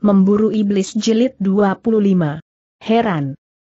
Memburu Iblis Jilid 25. Heran.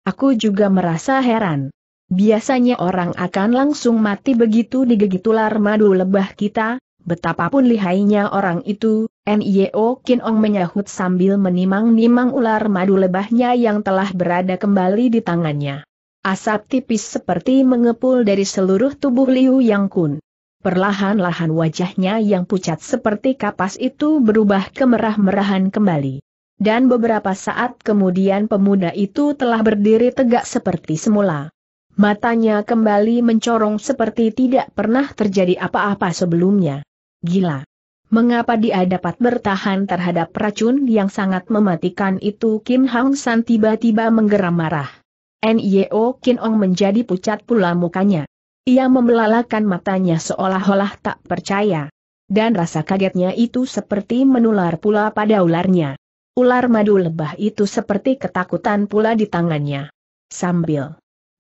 Aku juga merasa heran. Biasanya orang akan langsung mati begitu digigit ular madu lebah kita, betapapun lihainya orang itu, N.Y.O. E Kin menyahut sambil menimang-nimang ular madu lebahnya yang telah berada kembali di tangannya. Asap tipis seperti mengepul dari seluruh tubuh Liu Yang Kun. Perlahan-lahan wajahnya yang pucat seperti kapas itu berubah kemerah-merahan kembali. Dan beberapa saat kemudian pemuda itu telah berdiri tegak seperti semula. Matanya kembali mencorong seperti tidak pernah terjadi apa-apa sebelumnya. Gila. Mengapa dia dapat bertahan terhadap racun yang sangat mematikan itu Kim Hang San tiba-tiba menggeram marah. Nyo Kin Ong menjadi pucat pula mukanya. Ia membelalakan matanya seolah-olah tak percaya. Dan rasa kagetnya itu seperti menular pula pada ularnya. Ular madu lebah itu seperti ketakutan pula di tangannya. Sambil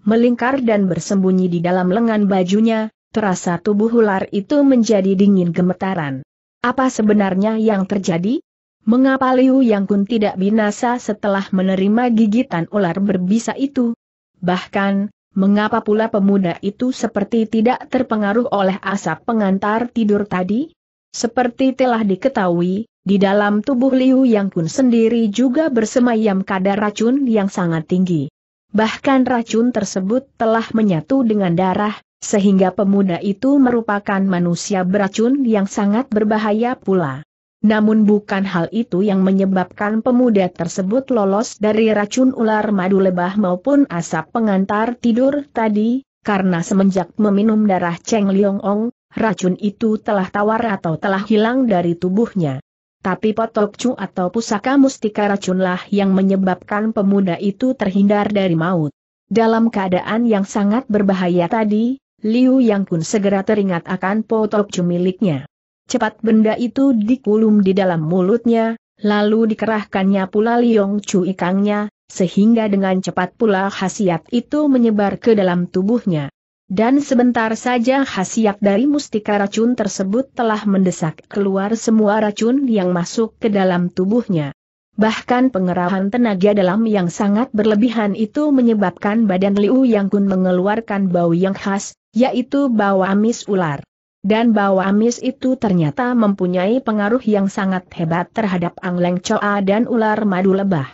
melingkar dan bersembunyi di dalam lengan bajunya, terasa tubuh ular itu menjadi dingin gemetaran. Apa sebenarnya yang terjadi? Mengapa Liu Yang Kun tidak binasa setelah menerima gigitan ular berbisa itu? Bahkan, Mengapa pula pemuda itu seperti tidak terpengaruh oleh asap pengantar tidur tadi? Seperti telah diketahui, di dalam tubuh Liu Yang pun sendiri juga bersemayam kadar racun yang sangat tinggi. Bahkan racun tersebut telah menyatu dengan darah, sehingga pemuda itu merupakan manusia beracun yang sangat berbahaya pula. Namun bukan hal itu yang menyebabkan pemuda tersebut lolos dari racun ular madu lebah maupun asap pengantar tidur tadi, karena semenjak meminum darah Cheng Liong Ong, racun itu telah tawar atau telah hilang dari tubuhnya. Tapi potok cu atau pusaka mustika racunlah yang menyebabkan pemuda itu terhindar dari maut. Dalam keadaan yang sangat berbahaya tadi, Liu Yang Kun segera teringat akan potok cu miliknya cepat benda itu dikulum di dalam mulutnya, lalu dikerahkannya pula Liong cu ikangnya, sehingga dengan cepat pula khasiat itu menyebar ke dalam tubuhnya. Dan sebentar saja khasiat dari mustika racun tersebut telah mendesak keluar semua racun yang masuk ke dalam tubuhnya. Bahkan pengerahan tenaga dalam yang sangat berlebihan itu menyebabkan badan Liu Yang Kun mengeluarkan bau yang khas, yaitu bau amis ular. Dan bahwa amis itu ternyata mempunyai pengaruh yang sangat hebat terhadap Angleng Choa dan ular madu lebah.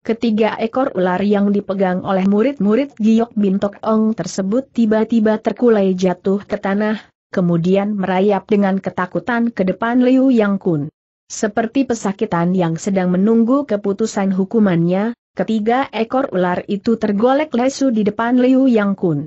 Ketiga ekor ular yang dipegang oleh murid-murid Giok Bintok Ong tersebut tiba-tiba terkulai jatuh ke tanah, kemudian merayap dengan ketakutan ke depan Liu Yang Kun. Seperti pesakitan yang sedang menunggu keputusan hukumannya, ketiga ekor ular itu tergolek lesu di depan Liu Yang Kun.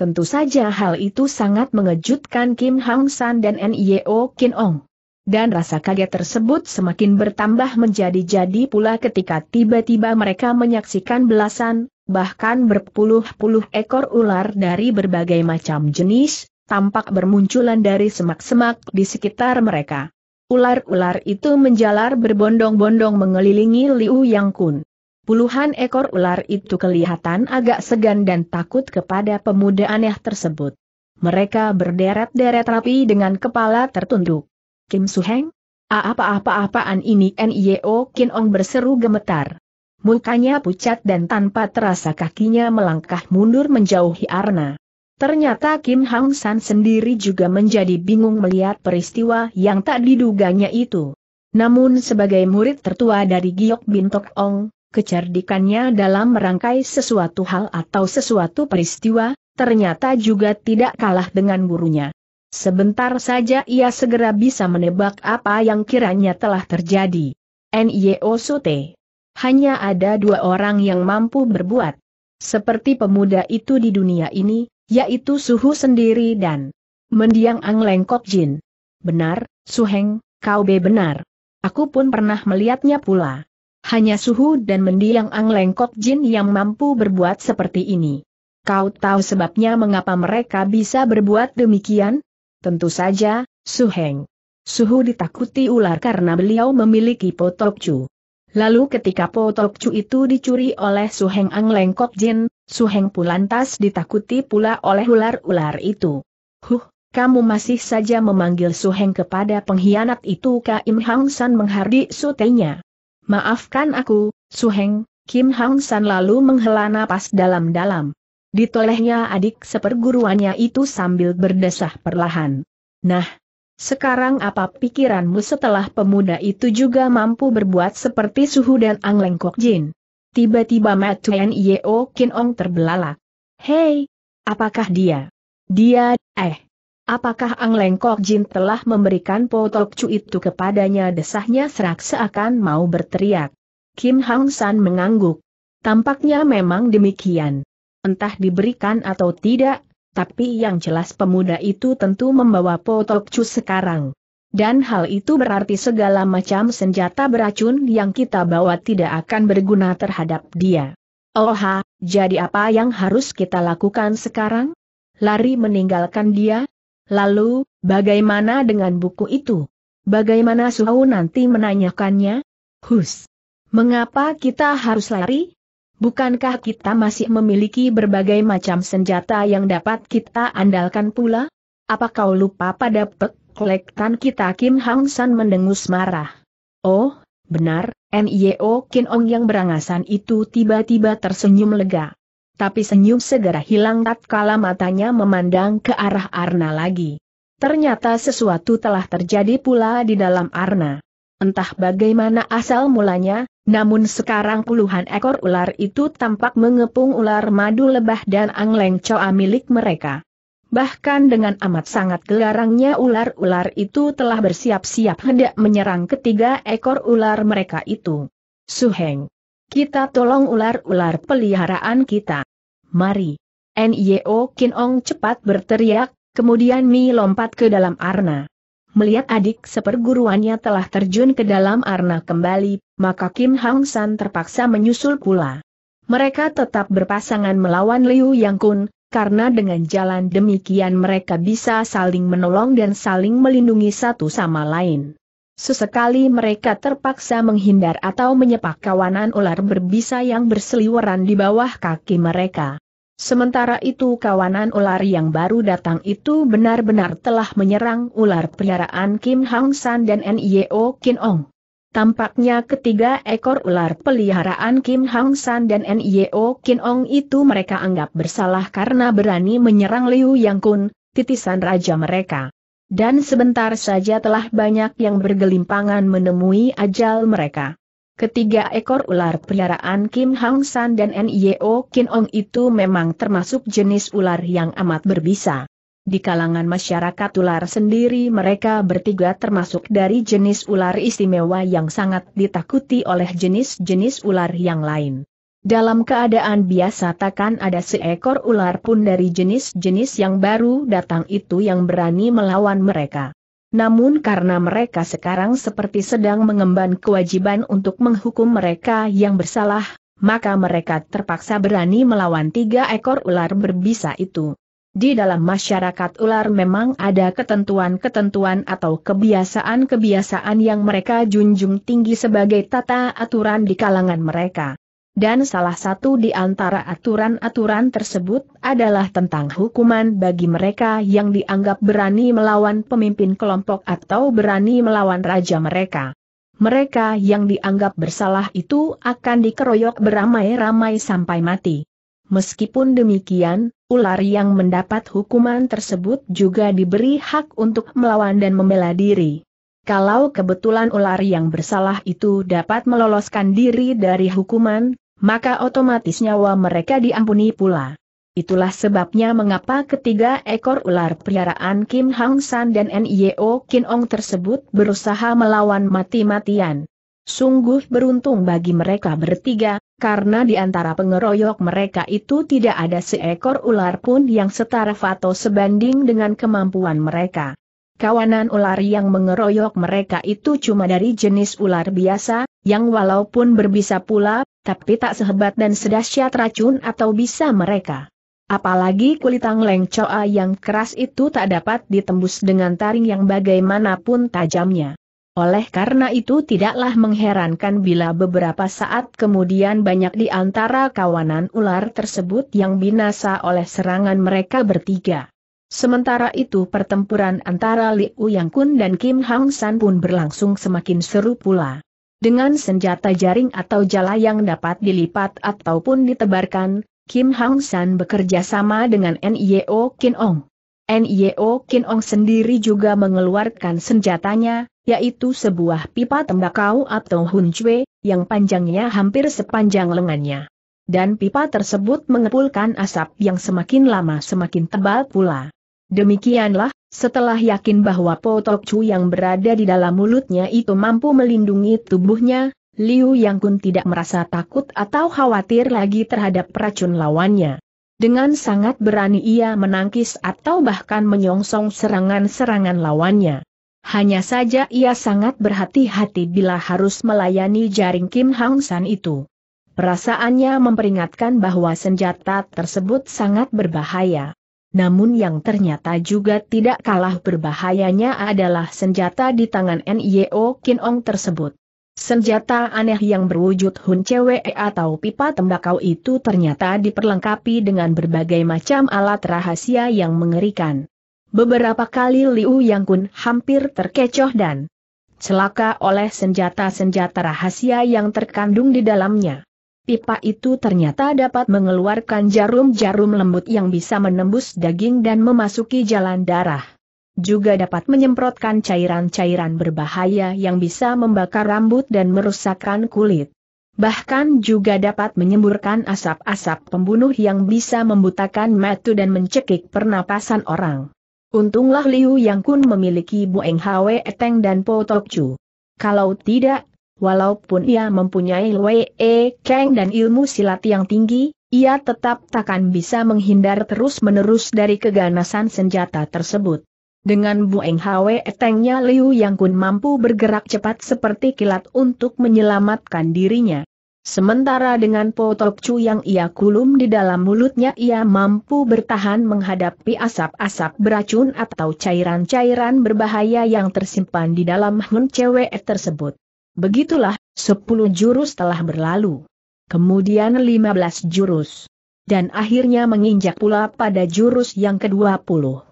Tentu saja hal itu sangat mengejutkan Kim Hang San dan Nio Kin Ong. Dan rasa kaget tersebut semakin bertambah menjadi-jadi pula ketika tiba-tiba mereka menyaksikan belasan, bahkan berpuluh-puluh ekor ular dari berbagai macam jenis, tampak bermunculan dari semak-semak di sekitar mereka. Ular-ular itu menjalar berbondong-bondong mengelilingi Liu Yang Kun. Puluhan ekor ular itu kelihatan agak segan dan takut kepada pemuda aneh tersebut. Mereka berderet-deret rapi dengan kepala tertunduk. Kim Suheng? Apa-apa-apaan ini Nio Kin Ong berseru gemetar. Mukanya pucat dan tanpa terasa kakinya melangkah mundur menjauhi Arna. Ternyata Kim Hang San sendiri juga menjadi bingung melihat peristiwa yang tak diduganya itu. Namun sebagai murid tertua dari Giok Bintok Ong, kecerdikannya dalam merangkai sesuatu hal atau sesuatu peristiwa, ternyata juga tidak kalah dengan gurunya. Sebentar saja ia segera bisa menebak apa yang kiranya telah terjadi. N.Y.O. Sute. Hanya ada dua orang yang mampu berbuat. Seperti pemuda itu di dunia ini, yaitu Suhu sendiri dan Mendiang Ang Lengkok Jin. Benar, Suheng, kau be benar. Aku pun pernah melihatnya pula. Hanya suhu dan mendiang Ang Lengkok Jin yang mampu berbuat seperti ini. Kau tahu sebabnya mengapa mereka bisa berbuat demikian? Tentu saja, Suheng. Suhu ditakuti ular karena beliau memiliki potokcu. Lalu ketika potokcu itu dicuri oleh Suheng Ang Lengkok Jin, Suheng Pulantas ditakuti pula oleh ular-ular itu. Huh, kamu masih saja memanggil Suheng kepada pengkhianat itu Im Hang San menghardik sutenya. Maafkan aku, Su Heng. Kim Hang San lalu menghela napas dalam-dalam. Ditolehnya adik seperguruannya itu sambil berdesah perlahan. Nah, sekarang apa pikiranmu setelah pemuda itu juga mampu berbuat seperti Suhu dan Ang Lengkok Jin? Tiba-tiba Matuan Yeo Kin Ong terbelalak. Hei, apakah dia? Dia, eh, Apakah Ang Lengkok Jin telah memberikan potok cu itu kepadanya desahnya serak seakan mau berteriak. Kim Hang San mengangguk. Tampaknya memang demikian. Entah diberikan atau tidak, tapi yang jelas pemuda itu tentu membawa potok cu sekarang. Dan hal itu berarti segala macam senjata beracun yang kita bawa tidak akan berguna terhadap dia. Oha, jadi apa yang harus kita lakukan sekarang? Lari meninggalkan dia, Lalu, bagaimana dengan buku itu? Bagaimana Suhau nanti menanyakannya? Hus. Mengapa kita harus lari? Bukankah kita masih memiliki berbagai macam senjata yang dapat kita andalkan pula? Apa kau lupa pada pek kita Kim Hang San mendengus marah? Oh, benar, NIO Kin Ong yang berangasan itu tiba-tiba tersenyum lega tapi senyum segera hilang tatkala matanya memandang ke arah Arna lagi. Ternyata sesuatu telah terjadi pula di dalam Arna. Entah bagaimana asal mulanya, namun sekarang puluhan ekor ular itu tampak mengepung ular madu lebah dan angleng coa milik mereka. Bahkan dengan amat sangat gelarangnya ular-ular itu telah bersiap-siap hendak menyerang ketiga ekor ular mereka itu. Suheng. Kita tolong ular-ular peliharaan kita mari. Nio Kinong cepat berteriak, kemudian Mi lompat ke dalam arna. Melihat adik seperguruannya telah terjun ke dalam arna kembali, maka Kim Hang San terpaksa menyusul pula. Mereka tetap berpasangan melawan Liu Yang Kun, karena dengan jalan demikian mereka bisa saling menolong dan saling melindungi satu sama lain. Sesekali mereka terpaksa menghindar atau menyepak kawanan ular berbisa yang berseliweran di bawah kaki mereka. Sementara itu kawanan ular yang baru datang itu benar-benar telah menyerang ular peliharaan Kim Hang San dan Nio Kin Ong. Tampaknya ketiga ekor ular peliharaan Kim Hang San dan Nio Kin Ong itu mereka anggap bersalah karena berani menyerang Liu Yang Kun, titisan raja mereka. Dan sebentar saja telah banyak yang bergelimpangan menemui ajal mereka. Ketiga ekor ular peliharaan Kim Hang San dan Nio Kin Ong itu memang termasuk jenis ular yang amat berbisa. Di kalangan masyarakat ular sendiri mereka bertiga termasuk dari jenis ular istimewa yang sangat ditakuti oleh jenis-jenis ular yang lain. Dalam keadaan biasa takkan ada seekor ular pun dari jenis-jenis yang baru datang itu yang berani melawan mereka. Namun karena mereka sekarang seperti sedang mengemban kewajiban untuk menghukum mereka yang bersalah, maka mereka terpaksa berani melawan tiga ekor ular berbisa itu. Di dalam masyarakat ular memang ada ketentuan-ketentuan atau kebiasaan-kebiasaan yang mereka junjung tinggi sebagai tata aturan di kalangan mereka dan salah satu di antara aturan-aturan tersebut adalah tentang hukuman bagi mereka yang dianggap berani melawan pemimpin kelompok atau berani melawan raja mereka. Mereka yang dianggap bersalah itu akan dikeroyok beramai-ramai sampai mati. Meskipun demikian, ular yang mendapat hukuman tersebut juga diberi hak untuk melawan dan membela diri. Kalau kebetulan ular yang bersalah itu dapat meloloskan diri dari hukuman, maka otomatis nyawa mereka diampuni pula. Itulah sebabnya mengapa ketiga ekor ular peliharaan Kim Hang San dan Nio Kin Ong tersebut berusaha melawan mati-matian. Sungguh beruntung bagi mereka bertiga, karena di antara pengeroyok mereka itu tidak ada seekor ular pun yang setara atau sebanding dengan kemampuan mereka. Kawanan ular yang mengeroyok mereka itu cuma dari jenis ular biasa, yang walaupun berbisa pula, tapi tak sehebat dan sedahsyat racun atau bisa mereka. Apalagi kulit angleng coa yang keras itu tak dapat ditembus dengan taring yang bagaimanapun tajamnya. Oleh karena itu tidaklah mengherankan bila beberapa saat kemudian banyak di antara kawanan ular tersebut yang binasa oleh serangan mereka bertiga. Sementara itu pertempuran antara Liu Yang Kun dan Kim Hang San pun berlangsung semakin seru pula. Dengan senjata jaring atau jala yang dapat dilipat ataupun ditebarkan, Kim Hang San bekerja sama dengan Nio Kin Ong. Nio Kin Ong sendiri juga mengeluarkan senjatanya, yaitu sebuah pipa tembakau atau huncue, yang panjangnya hampir sepanjang lengannya. Dan pipa tersebut mengepulkan asap yang semakin lama semakin tebal pula. Demikianlah, setelah yakin bahwa Potok cu yang berada di dalam mulutnya itu mampu melindungi tubuhnya, Liu Yang Kun tidak merasa takut atau khawatir lagi terhadap racun lawannya. Dengan sangat berani ia menangkis atau bahkan menyongsong serangan-serangan lawannya. Hanya saja ia sangat berhati-hati bila harus melayani jaring Kim Hang San itu. Perasaannya memperingatkan bahwa senjata tersebut sangat berbahaya namun yang ternyata juga tidak kalah berbahayanya adalah senjata di tangan N.I.O. Kinong tersebut. Senjata aneh yang berwujud hun Cewe atau pipa tembakau itu ternyata diperlengkapi dengan berbagai macam alat rahasia yang mengerikan. Beberapa kali Liu Yang Kun hampir terkecoh dan celaka oleh senjata-senjata rahasia yang terkandung di dalamnya. Pipa itu ternyata dapat mengeluarkan jarum-jarum lembut yang bisa menembus daging dan memasuki jalan darah. Juga dapat menyemprotkan cairan-cairan berbahaya yang bisa membakar rambut dan merusakkan kulit. Bahkan juga dapat menyemburkan asap-asap pembunuh yang bisa membutakan mata dan mencekik pernapasan orang. Untunglah Liu Yang Kun memiliki Eng Hwe Eteng dan Po Tok Chu. Kalau tidak, Walaupun ia mempunyai Wei Kang e, dan ilmu silat yang tinggi, ia tetap takkan bisa menghindar terus-menerus dari keganasan senjata tersebut. Dengan Bueng Hwe Tengnya Liu Yang Kun mampu bergerak cepat seperti kilat untuk menyelamatkan dirinya. Sementara dengan Potok Tok Chu yang ia kulum di dalam mulutnya ia mampu bertahan menghadapi asap-asap beracun atau cairan-cairan berbahaya yang tersimpan di dalam hun cewek tersebut. Begitulah, sepuluh jurus telah berlalu. Kemudian lima belas jurus. Dan akhirnya menginjak pula pada jurus yang kedua puluh.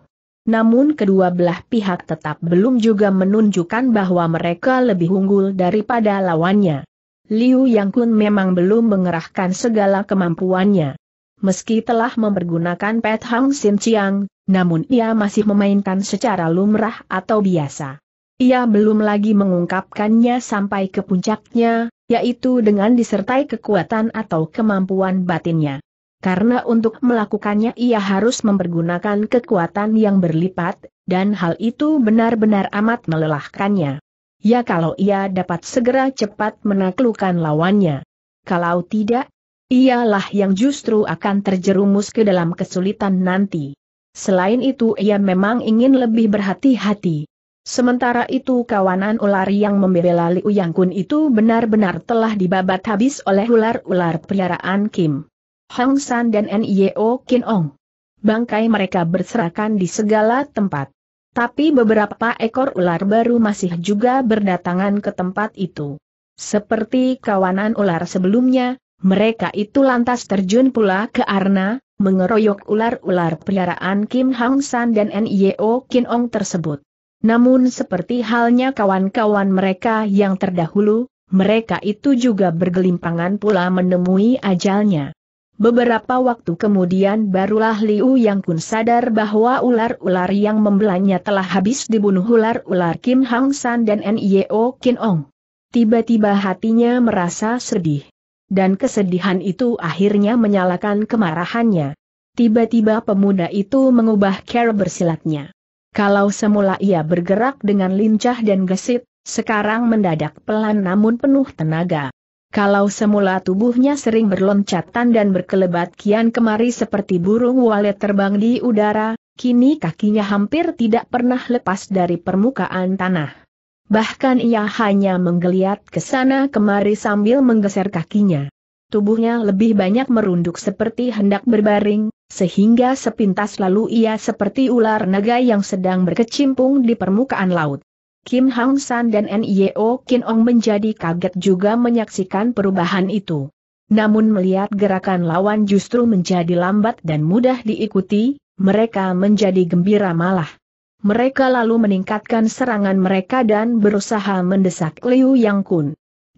Namun kedua belah pihak tetap belum juga menunjukkan bahwa mereka lebih unggul daripada lawannya. Liu Yang Kun memang belum mengerahkan segala kemampuannya. Meski telah mempergunakan Pet Hang Sin Chiang, namun ia masih memainkan secara lumrah atau biasa. Ia belum lagi mengungkapkannya sampai ke puncaknya, yaitu dengan disertai kekuatan atau kemampuan batinnya. Karena untuk melakukannya ia harus mempergunakan kekuatan yang berlipat, dan hal itu benar-benar amat melelahkannya. Ya kalau ia dapat segera cepat menaklukkan lawannya. Kalau tidak, ialah yang justru akan terjerumus ke dalam kesulitan nanti. Selain itu ia memang ingin lebih berhati-hati, Sementara itu kawanan ular yang membela Liu Yang Kun itu benar-benar telah dibabat habis oleh ular-ular peliharaan Kim. Hong San dan Nio Kin Ong. Bangkai mereka berserakan di segala tempat. Tapi beberapa ekor ular baru masih juga berdatangan ke tempat itu. Seperti kawanan ular sebelumnya, mereka itu lantas terjun pula ke Arna, mengeroyok ular-ular peliharaan Kim Hong San dan Nio Kin Ong tersebut. Namun seperti halnya kawan-kawan mereka yang terdahulu, mereka itu juga bergelimpangan pula menemui ajalnya. Beberapa waktu kemudian barulah Liu Yang Kun sadar bahwa ular-ular yang membelanya telah habis dibunuh ular-ular Kim Hang San dan Nio Kin Ong. Tiba-tiba hatinya merasa sedih. Dan kesedihan itu akhirnya menyalakan kemarahannya. Tiba-tiba pemuda itu mengubah cara bersilatnya. Kalau semula ia bergerak dengan lincah dan gesit, sekarang mendadak pelan namun penuh tenaga. Kalau semula tubuhnya sering berloncatan dan berkelebat kian kemari seperti burung walet terbang di udara, kini kakinya hampir tidak pernah lepas dari permukaan tanah. Bahkan ia hanya menggeliat ke sana kemari sambil menggeser kakinya tubuhnya lebih banyak merunduk seperti hendak berbaring, sehingga sepintas lalu ia seperti ular naga yang sedang berkecimpung di permukaan laut. Kim Hang San dan Nio Kin Ong menjadi kaget juga menyaksikan perubahan itu. Namun melihat gerakan lawan justru menjadi lambat dan mudah diikuti, mereka menjadi gembira malah. Mereka lalu meningkatkan serangan mereka dan berusaha mendesak Liu Yang Kun.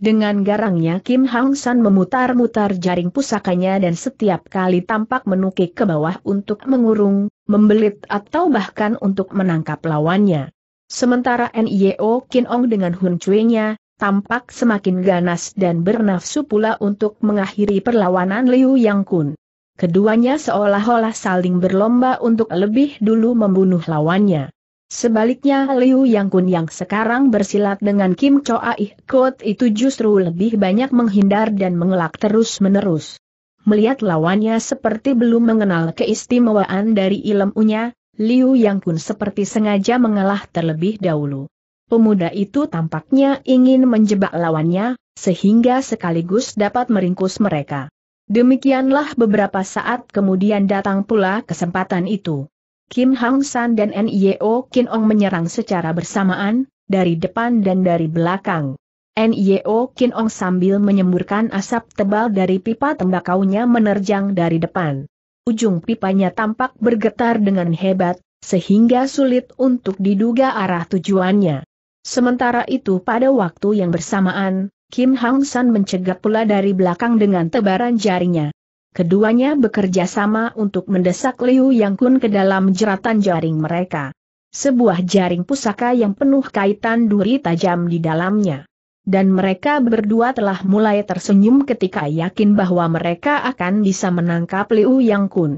Dengan garangnya Kim Hang San memutar-mutar jaring pusakanya dan setiap kali tampak menukik ke bawah untuk mengurung, membelit atau bahkan untuk menangkap lawannya. Sementara Nio Kin Ong dengan Hun nya tampak semakin ganas dan bernafsu pula untuk mengakhiri perlawanan Liu Yang Kun. Keduanya seolah-olah saling berlomba untuk lebih dulu membunuh lawannya. Sebaliknya Liu Yang Kun yang sekarang bersilat dengan Kim Choai Kot itu justru lebih banyak menghindar dan mengelak terus-menerus. Melihat lawannya seperti belum mengenal keistimewaan dari ilmunya, Liu Yang Kun seperti sengaja mengalah terlebih dahulu. Pemuda itu tampaknya ingin menjebak lawannya, sehingga sekaligus dapat meringkus mereka. Demikianlah beberapa saat kemudian datang pula kesempatan itu. Kim Hang San dan N.I.O. Kin Ong menyerang secara bersamaan, dari depan dan dari belakang. N.I.O. Kin Ong sambil menyemburkan asap tebal dari pipa tembakaunya menerjang dari depan. Ujung pipanya tampak bergetar dengan hebat, sehingga sulit untuk diduga arah tujuannya. Sementara itu pada waktu yang bersamaan, Kim Hang San mencegat pula dari belakang dengan tebaran jarinya keduanya bekerja sama untuk mendesak Liu Yang Kun ke dalam jeratan jaring mereka. Sebuah jaring pusaka yang penuh kaitan duri tajam di dalamnya. Dan mereka berdua telah mulai tersenyum ketika yakin bahwa mereka akan bisa menangkap Liu Yang Kun.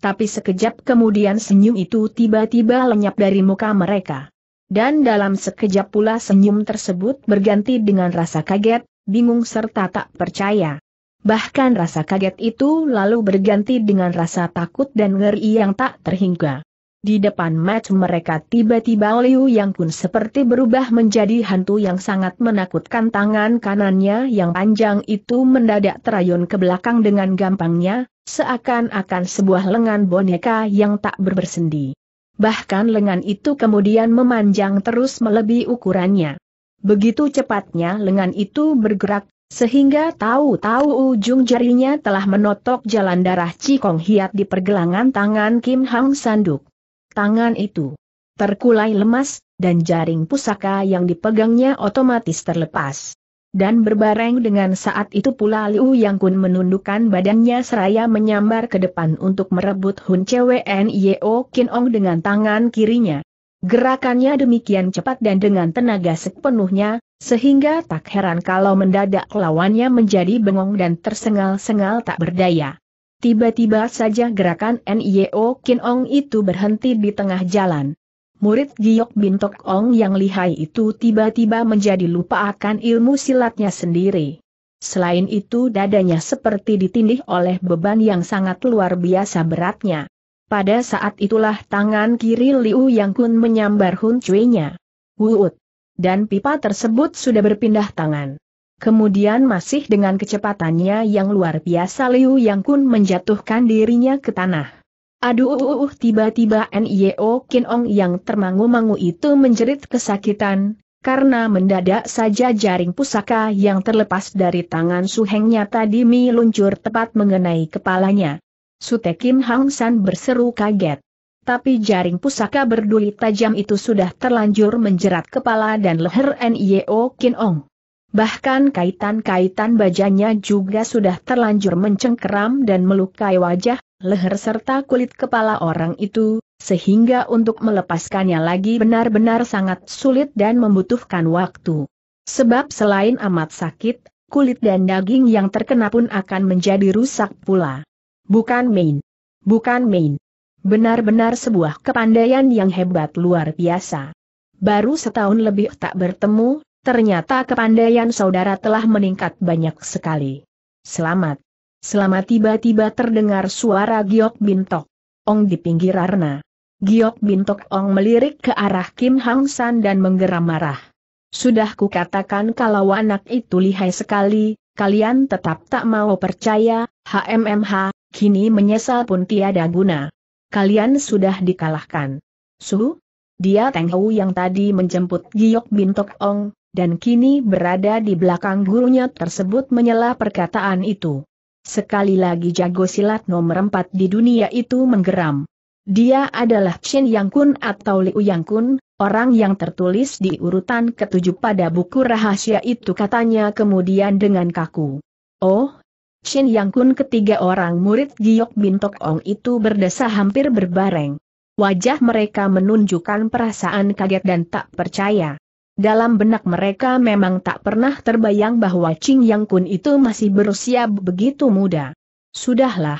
Tapi sekejap kemudian senyum itu tiba-tiba lenyap dari muka mereka. Dan dalam sekejap pula senyum tersebut berganti dengan rasa kaget, bingung serta tak percaya. Bahkan rasa kaget itu lalu berganti dengan rasa takut dan ngeri yang tak terhingga. Di depan match mereka tiba-tiba Liu Yang Kun seperti berubah menjadi hantu yang sangat menakutkan tangan kanannya yang panjang itu mendadak terayun ke belakang dengan gampangnya, seakan-akan sebuah lengan boneka yang tak berbersendi. Bahkan lengan itu kemudian memanjang terus melebihi ukurannya. Begitu cepatnya lengan itu bergerak, sehingga tahu-tahu ujung jarinya telah menotok jalan darah Cikong Hiat di pergelangan tangan Kim Hang Sanduk. Tangan itu terkulai lemas, dan jaring pusaka yang dipegangnya otomatis terlepas. Dan berbareng dengan saat itu pula Liu Yang Kun menundukkan badannya seraya menyambar ke depan untuk merebut Hun Cwen Yeo Kin Ong dengan tangan kirinya. Gerakannya demikian cepat dan dengan tenaga sepenuhnya, sehingga tak heran kalau mendadak lawannya menjadi bengong dan tersengal-sengal tak berdaya. Tiba-tiba saja gerakan NIO Kin Ong itu berhenti di tengah jalan. Murid Giok Bintok Ong yang lihai itu tiba-tiba menjadi lupa akan ilmu silatnya sendiri. Selain itu dadanya seperti ditindih oleh beban yang sangat luar biasa beratnya. Pada saat itulah tangan kiri Liu Yang Kun menyambar Hun Cui-nya. Wuut. Dan pipa tersebut sudah berpindah tangan. Kemudian masih dengan kecepatannya yang luar biasa Liu Yang Kun menjatuhkan dirinya ke tanah. Aduh uh, uh, uh, tiba-tiba Nio Kin Ong yang termangu-mangu itu menjerit kesakitan, karena mendadak saja jaring pusaka yang terlepas dari tangan Su Hengnya tadi meluncur tepat mengenai kepalanya. Sutekin Hang San berseru kaget. Tapi jaring pusaka berduri tajam itu sudah terlanjur menjerat kepala dan leher Nio Kin Ong. Bahkan kaitan-kaitan bajanya juga sudah terlanjur mencengkeram dan melukai wajah, leher serta kulit kepala orang itu, sehingga untuk melepaskannya lagi benar-benar sangat sulit dan membutuhkan waktu. Sebab selain amat sakit, kulit dan daging yang terkena pun akan menjadi rusak pula. Bukan main. Bukan main. Benar-benar sebuah kepandaian yang hebat luar biasa. Baru setahun lebih tak bertemu, ternyata kepandaian saudara telah meningkat banyak sekali. Selamat. Selamat tiba-tiba terdengar suara Giok Bintok. Ong di pinggir Arna. Giok Bintok Ong melirik ke arah Kim Hang San dan menggeram marah. Sudah kukatakan kalau anak itu lihai sekali, kalian tetap tak mau percaya, HMMH, Kini menyesal pun tiada guna. Kalian sudah dikalahkan. Suhu? Dia Teng Hou yang tadi menjemput Giok Bin Tok Ong, dan kini berada di belakang gurunya tersebut menyela perkataan itu. Sekali lagi jago silat nomor empat di dunia itu menggeram. Dia adalah Chen Yang Kun atau Liu Yang Kun, orang yang tertulis di urutan ketujuh pada buku rahasia itu katanya kemudian dengan kaku. Oh, Shin Yang Kun ketiga orang murid Giok Bintok Ong itu berdesa hampir berbareng. Wajah mereka menunjukkan perasaan kaget dan tak percaya. Dalam benak mereka memang tak pernah terbayang bahwa Ching Yang Kun itu masih berusia begitu muda. Sudahlah.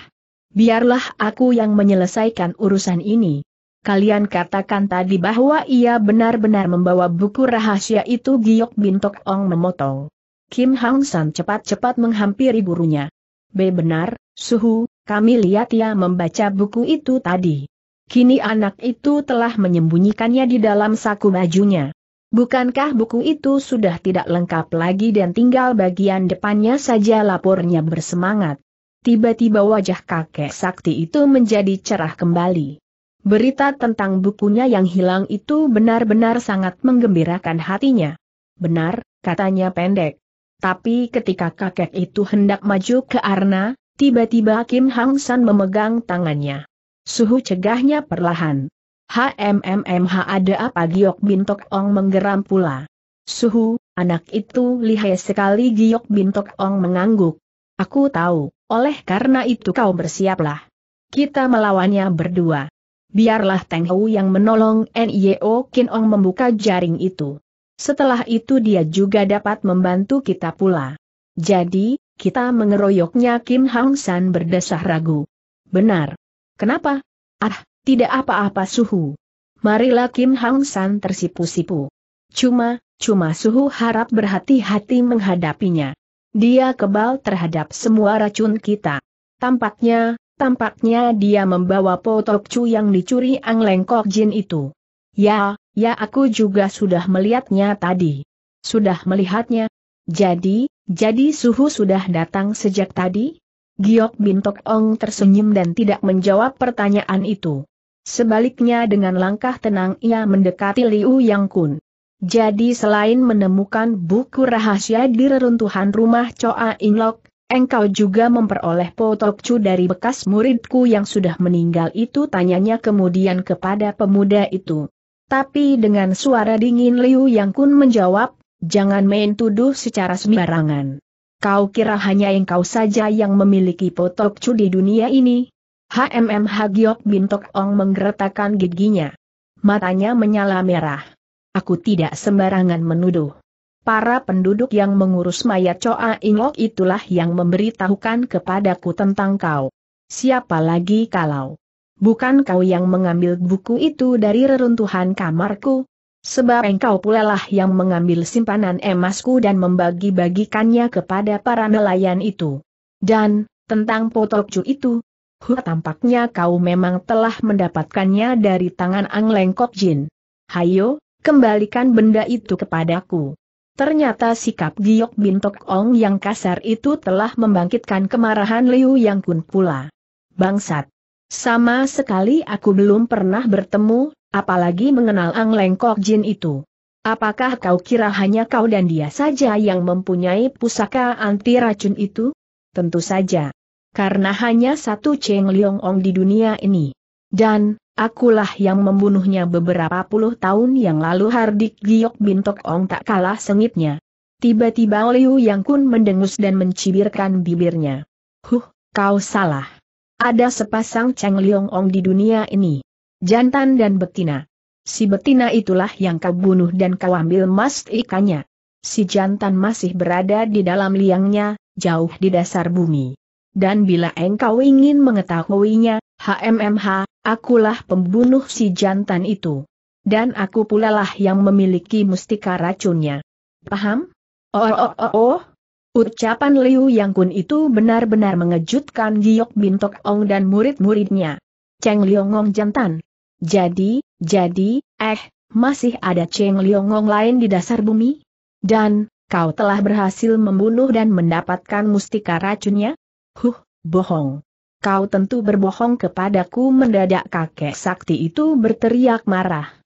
Biarlah aku yang menyelesaikan urusan ini. Kalian katakan tadi bahwa ia benar-benar membawa buku rahasia itu Giok Bintok Ong memotong. Kim Hang San cepat-cepat menghampiri gurunya. B benar, Suhu, kami lihat ia membaca buku itu tadi. Kini anak itu telah menyembunyikannya di dalam saku bajunya. Bukankah buku itu sudah tidak lengkap lagi dan tinggal bagian depannya saja lapornya bersemangat. Tiba-tiba wajah kakek sakti itu menjadi cerah kembali. Berita tentang bukunya yang hilang itu benar-benar sangat menggembirakan hatinya. Benar, katanya pendek. Tapi ketika kakek itu hendak maju ke Arna, tiba-tiba Kim Hang San memegang tangannya. Suhu cegahnya perlahan. HMMMH ada apa Giok Bintok Ong menggeram pula. Suhu, anak itu lihai sekali Giok Bintok Ong mengangguk. Aku tahu, oleh karena itu kau bersiaplah. Kita melawannya berdua. Biarlah Teng Hou yang menolong Nio Kin Ong membuka jaring itu. Setelah itu dia juga dapat membantu kita pula. Jadi, kita mengeroyoknya Kim Hang San berdesah ragu. Benar. Kenapa? Ah, tidak apa-apa suhu. Marilah Kim Hang San tersipu-sipu. Cuma, cuma suhu harap berhati-hati menghadapinya. Dia kebal terhadap semua racun kita. Tampaknya, tampaknya dia membawa potok cu yang dicuri Ang Lengkok Jin itu. Ya, ya aku juga sudah melihatnya tadi. Sudah melihatnya. Jadi, jadi suhu sudah datang sejak tadi? Giok Bintok Ong tersenyum dan tidak menjawab pertanyaan itu. Sebaliknya dengan langkah tenang ia mendekati Liu Yang Kun. Jadi selain menemukan buku rahasia di reruntuhan rumah Choa Inlok, engkau juga memperoleh potokcu dari bekas muridku yang sudah meninggal itu tanyanya kemudian kepada pemuda itu. Tapi dengan suara dingin Liu Yang Kun menjawab, jangan main tuduh secara sembarangan. Kau kira hanya engkau saja yang memiliki potok cu di dunia ini? HMM Hagiok Bintok Ong menggeretakkan giginya. Matanya menyala merah. Aku tidak sembarangan menuduh. Para penduduk yang mengurus mayat Coa Ingok itulah yang memberitahukan kepadaku tentang kau. Siapa lagi kalau bukan kau yang mengambil buku itu dari reruntuhan kamarku? Sebab engkau pula lah yang mengambil simpanan emasku dan membagi-bagikannya kepada para nelayan itu. Dan, tentang potokcu itu, huh, tampaknya kau memang telah mendapatkannya dari tangan Ang Lengkok Jin. Hayo, kembalikan benda itu kepadaku. Ternyata sikap Giok Bintok Ong yang kasar itu telah membangkitkan kemarahan Liu Yang Kun pula. Bangsat! Sama sekali aku belum pernah bertemu, apalagi mengenal Ang Lengkok Jin itu. Apakah kau kira hanya kau dan dia saja yang mempunyai pusaka anti racun itu? Tentu saja. Karena hanya satu Cheng Liong Ong di dunia ini. Dan, akulah yang membunuhnya beberapa puluh tahun yang lalu Hardik Giok Bintok Ong tak kalah sengitnya. Tiba-tiba Liu Yang Kun mendengus dan mencibirkan bibirnya. Huh, kau salah. Ada sepasang Cheng Liong Ong di dunia ini. Jantan dan betina. Si betina itulah yang kau bunuh dan kau ambil mas ikannya. Si jantan masih berada di dalam liangnya, jauh di dasar bumi. Dan bila engkau ingin mengetahuinya, HMMH, akulah pembunuh si jantan itu. Dan aku pula lah yang memiliki mustika racunnya. Paham? Oh, oh, oh, oh, Ucapan Liu Yang Kun itu benar-benar mengejutkan Giok Bintok Ong dan murid-muridnya. Cheng Liongong jantan. Jadi, jadi, eh, masih ada Cheng Liongong lain di dasar bumi? Dan, kau telah berhasil membunuh dan mendapatkan mustika racunnya? Huh, bohong. Kau tentu berbohong kepadaku mendadak kakek sakti itu berteriak marah.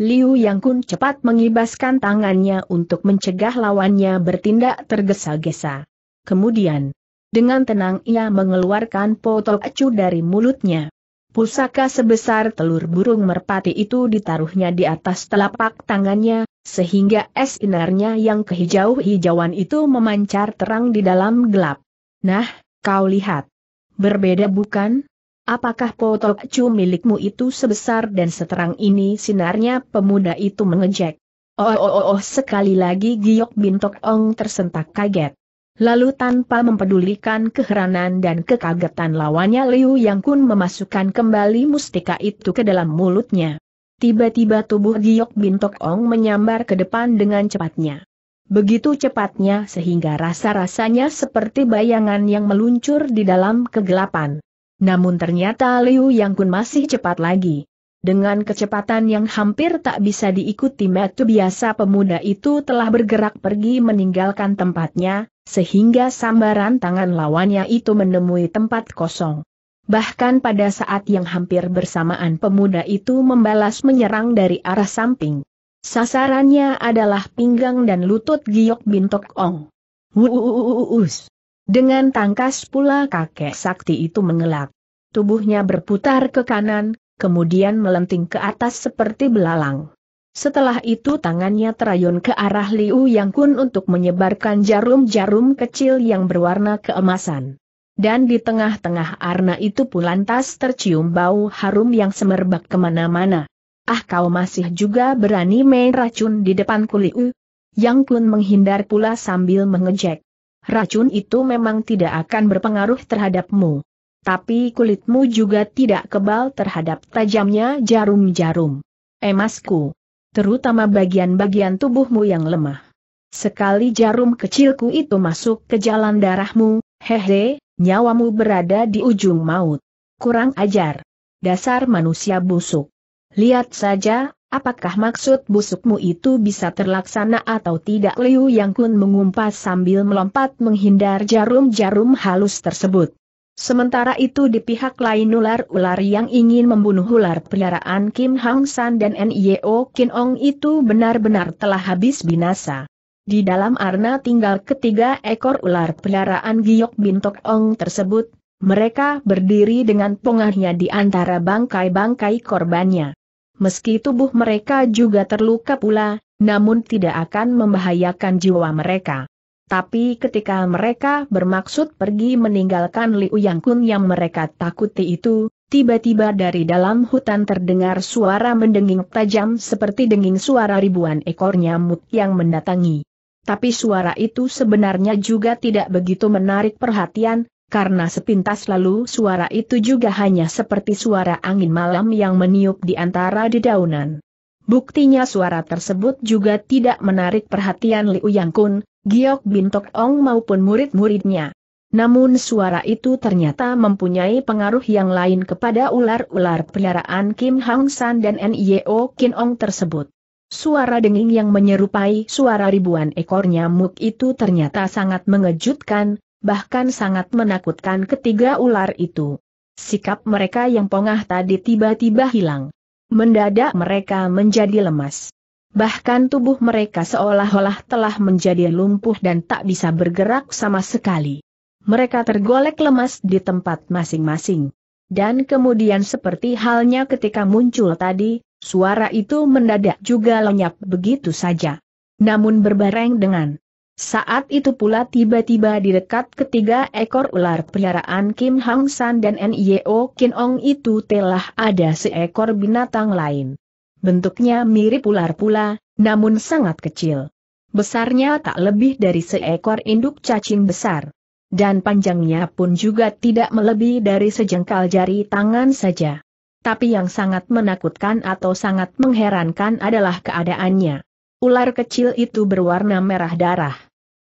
Liu Yang Kun cepat mengibaskan tangannya untuk mencegah lawannya bertindak tergesa-gesa. Kemudian, dengan tenang ia mengeluarkan potok acu dari mulutnya. Pusaka sebesar telur burung merpati itu ditaruhnya di atas telapak tangannya, sehingga es inarnya yang kehijau-hijauan itu memancar terang di dalam gelap. Nah, kau lihat. Berbeda bukan? Apakah cu milikmu itu sebesar dan seterang ini sinarnya pemuda itu mengejek. Oh oh oh, oh sekali lagi Giok Bintok Ong tersentak kaget. Lalu tanpa mempedulikan keheranan dan kekagetan lawannya Liu Yang Kun memasukkan kembali mustika itu ke dalam mulutnya. Tiba-tiba tubuh Giok Bintok Ong menyambar ke depan dengan cepatnya. Begitu cepatnya sehingga rasa-rasanya seperti bayangan yang meluncur di dalam kegelapan. Namun ternyata Liu Yang Kun masih cepat lagi. Dengan kecepatan yang hampir tak bisa diikuti metu biasa pemuda itu telah bergerak pergi meninggalkan tempatnya, sehingga sambaran tangan lawannya itu menemui tempat kosong. Bahkan pada saat yang hampir bersamaan pemuda itu membalas menyerang dari arah samping. Sasarannya adalah pinggang dan lutut Giok Bintok Ong. Wuuuus. Dengan tangkas pula kakek sakti itu mengelak. Tubuhnya berputar ke kanan, kemudian melenting ke atas seperti belalang. Setelah itu tangannya terayun ke arah Liu Yang Kun untuk menyebarkan jarum-jarum kecil yang berwarna keemasan. Dan di tengah-tengah arna itu pun lantas tercium bau harum yang semerbak kemana-mana. Ah kau masih juga berani main racun di depan Liu? Yang Kun menghindar pula sambil mengejek racun itu memang tidak akan berpengaruh terhadapmu. Tapi kulitmu juga tidak kebal terhadap tajamnya jarum-jarum. Emasku. Terutama bagian-bagian tubuhmu yang lemah. Sekali jarum kecilku itu masuk ke jalan darahmu, hehe, nyawamu berada di ujung maut. Kurang ajar. Dasar manusia busuk. Lihat saja, Apakah maksud busukmu itu bisa terlaksana atau tidak Liu Yang Kun mengumpat sambil melompat menghindar jarum-jarum halus tersebut. Sementara itu di pihak lain ular-ular yang ingin membunuh ular peliharaan Kim Hang San dan N.I.O. Kin Ong itu benar-benar telah habis binasa. Di dalam arna tinggal ketiga ekor ular peliharaan Giok Bintok Ong tersebut, mereka berdiri dengan pongahnya di antara bangkai-bangkai korbannya meski tubuh mereka juga terluka pula, namun tidak akan membahayakan jiwa mereka. Tapi ketika mereka bermaksud pergi meninggalkan Liu Yang yang mereka takuti itu, tiba-tiba dari dalam hutan terdengar suara mendenging tajam seperti denging suara ribuan ekor nyamuk yang mendatangi. Tapi suara itu sebenarnya juga tidak begitu menarik perhatian, karena sepintas lalu suara itu juga hanya seperti suara angin malam yang meniup di antara dedaunan. Buktinya suara tersebut juga tidak menarik perhatian Liu Yang Giok Bin Ong maupun murid-muridnya. Namun suara itu ternyata mempunyai pengaruh yang lain kepada ular-ular peliharaan Kim Hang San dan Nio Kin Ong tersebut. Suara denging yang menyerupai suara ribuan ekor nyamuk itu ternyata sangat mengejutkan, bahkan sangat menakutkan ketiga ular itu. Sikap mereka yang pongah tadi tiba-tiba hilang. Mendadak mereka menjadi lemas. Bahkan tubuh mereka seolah-olah telah menjadi lumpuh dan tak bisa bergerak sama sekali. Mereka tergolek lemas di tempat masing-masing. Dan kemudian seperti halnya ketika muncul tadi, suara itu mendadak juga lenyap begitu saja. Namun berbareng dengan saat itu pula tiba-tiba di dekat ketiga ekor ular peliharaan Kim Hang San dan Nio Kin Ong itu telah ada seekor binatang lain. Bentuknya mirip ular pula, namun sangat kecil. Besarnya tak lebih dari seekor induk cacing besar. Dan panjangnya pun juga tidak melebihi dari sejengkal jari tangan saja. Tapi yang sangat menakutkan atau sangat mengherankan adalah keadaannya. Ular kecil itu berwarna merah darah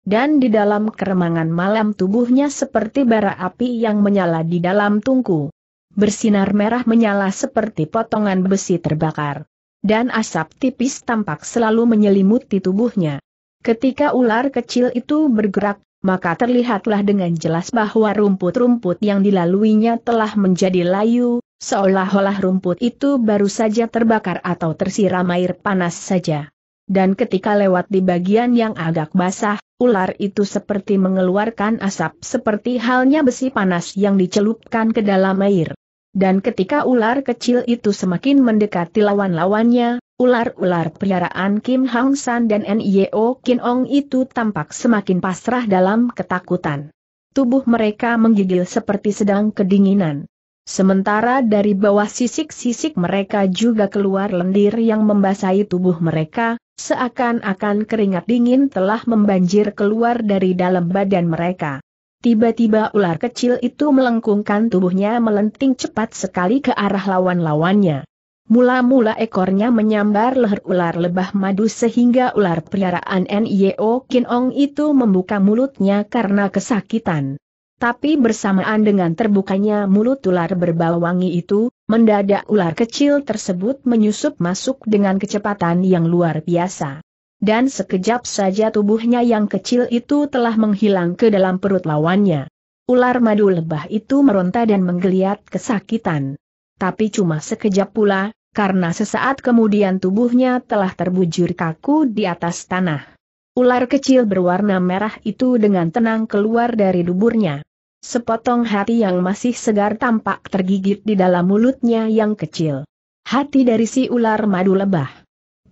dan di dalam keremangan malam tubuhnya seperti bara api yang menyala di dalam tungku. Bersinar merah menyala seperti potongan besi terbakar. Dan asap tipis tampak selalu menyelimuti tubuhnya. Ketika ular kecil itu bergerak, maka terlihatlah dengan jelas bahwa rumput-rumput yang dilaluinya telah menjadi layu, seolah-olah rumput itu baru saja terbakar atau tersiram air panas saja. Dan ketika lewat di bagian yang agak basah, Ular itu seperti mengeluarkan asap seperti halnya besi panas yang dicelupkan ke dalam air. Dan ketika ular kecil itu semakin mendekati lawan-lawannya, ular-ular peliharaan Kim Hang San dan Nio Kin Ong itu tampak semakin pasrah dalam ketakutan. Tubuh mereka menggigil seperti sedang kedinginan. Sementara dari bawah sisik-sisik mereka juga keluar lendir yang membasahi tubuh mereka, Seakan-akan keringat dingin telah membanjir keluar dari dalam badan mereka. Tiba-tiba ular kecil itu melengkungkan tubuhnya melenting cepat sekali ke arah lawan-lawannya. Mula-mula ekornya menyambar leher ular lebah madu sehingga ular peliharaan NIO Kinong itu membuka mulutnya karena kesakitan. Tapi bersamaan dengan terbukanya mulut ular berbau wangi itu, mendadak ular kecil tersebut menyusup masuk dengan kecepatan yang luar biasa. Dan sekejap saja tubuhnya yang kecil itu telah menghilang ke dalam perut lawannya. Ular madu lebah itu meronta dan menggeliat kesakitan. Tapi cuma sekejap pula, karena sesaat kemudian tubuhnya telah terbujur kaku di atas tanah. Ular kecil berwarna merah itu dengan tenang keluar dari duburnya sepotong hati yang masih segar tampak tergigit di dalam mulutnya yang kecil. Hati dari si ular madu lebah.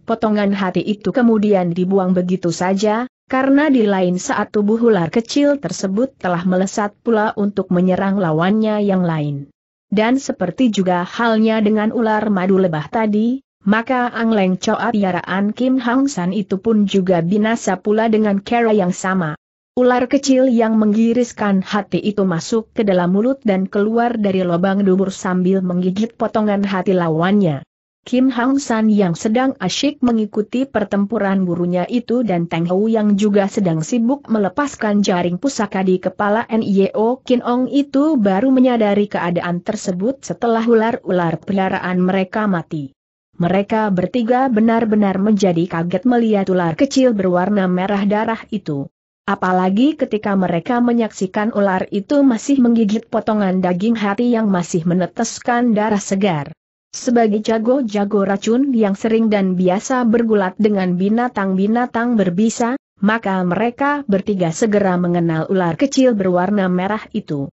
Potongan hati itu kemudian dibuang begitu saja, karena di lain saat tubuh ular kecil tersebut telah melesat pula untuk menyerang lawannya yang lain. Dan seperti juga halnya dengan ular madu lebah tadi, maka Ang Leng Choa piaraan Kim Hang San itu pun juga binasa pula dengan cara yang sama. Ular kecil yang menggiriskan hati itu masuk ke dalam mulut dan keluar dari lubang dubur sambil menggigit potongan hati lawannya. Kim Hang San yang sedang asyik mengikuti pertempuran burunya itu dan Tang Hou yang juga sedang sibuk melepaskan jaring pusaka di kepala Nio Kin Ong itu baru menyadari keadaan tersebut setelah ular-ular peliharaan mereka mati. Mereka bertiga benar-benar menjadi kaget melihat ular kecil berwarna merah darah itu. Apalagi ketika mereka menyaksikan ular itu masih menggigit potongan daging hati yang masih meneteskan darah segar. Sebagai jago-jago racun yang sering dan biasa bergulat dengan binatang-binatang berbisa, maka mereka bertiga segera mengenal ular kecil berwarna merah itu.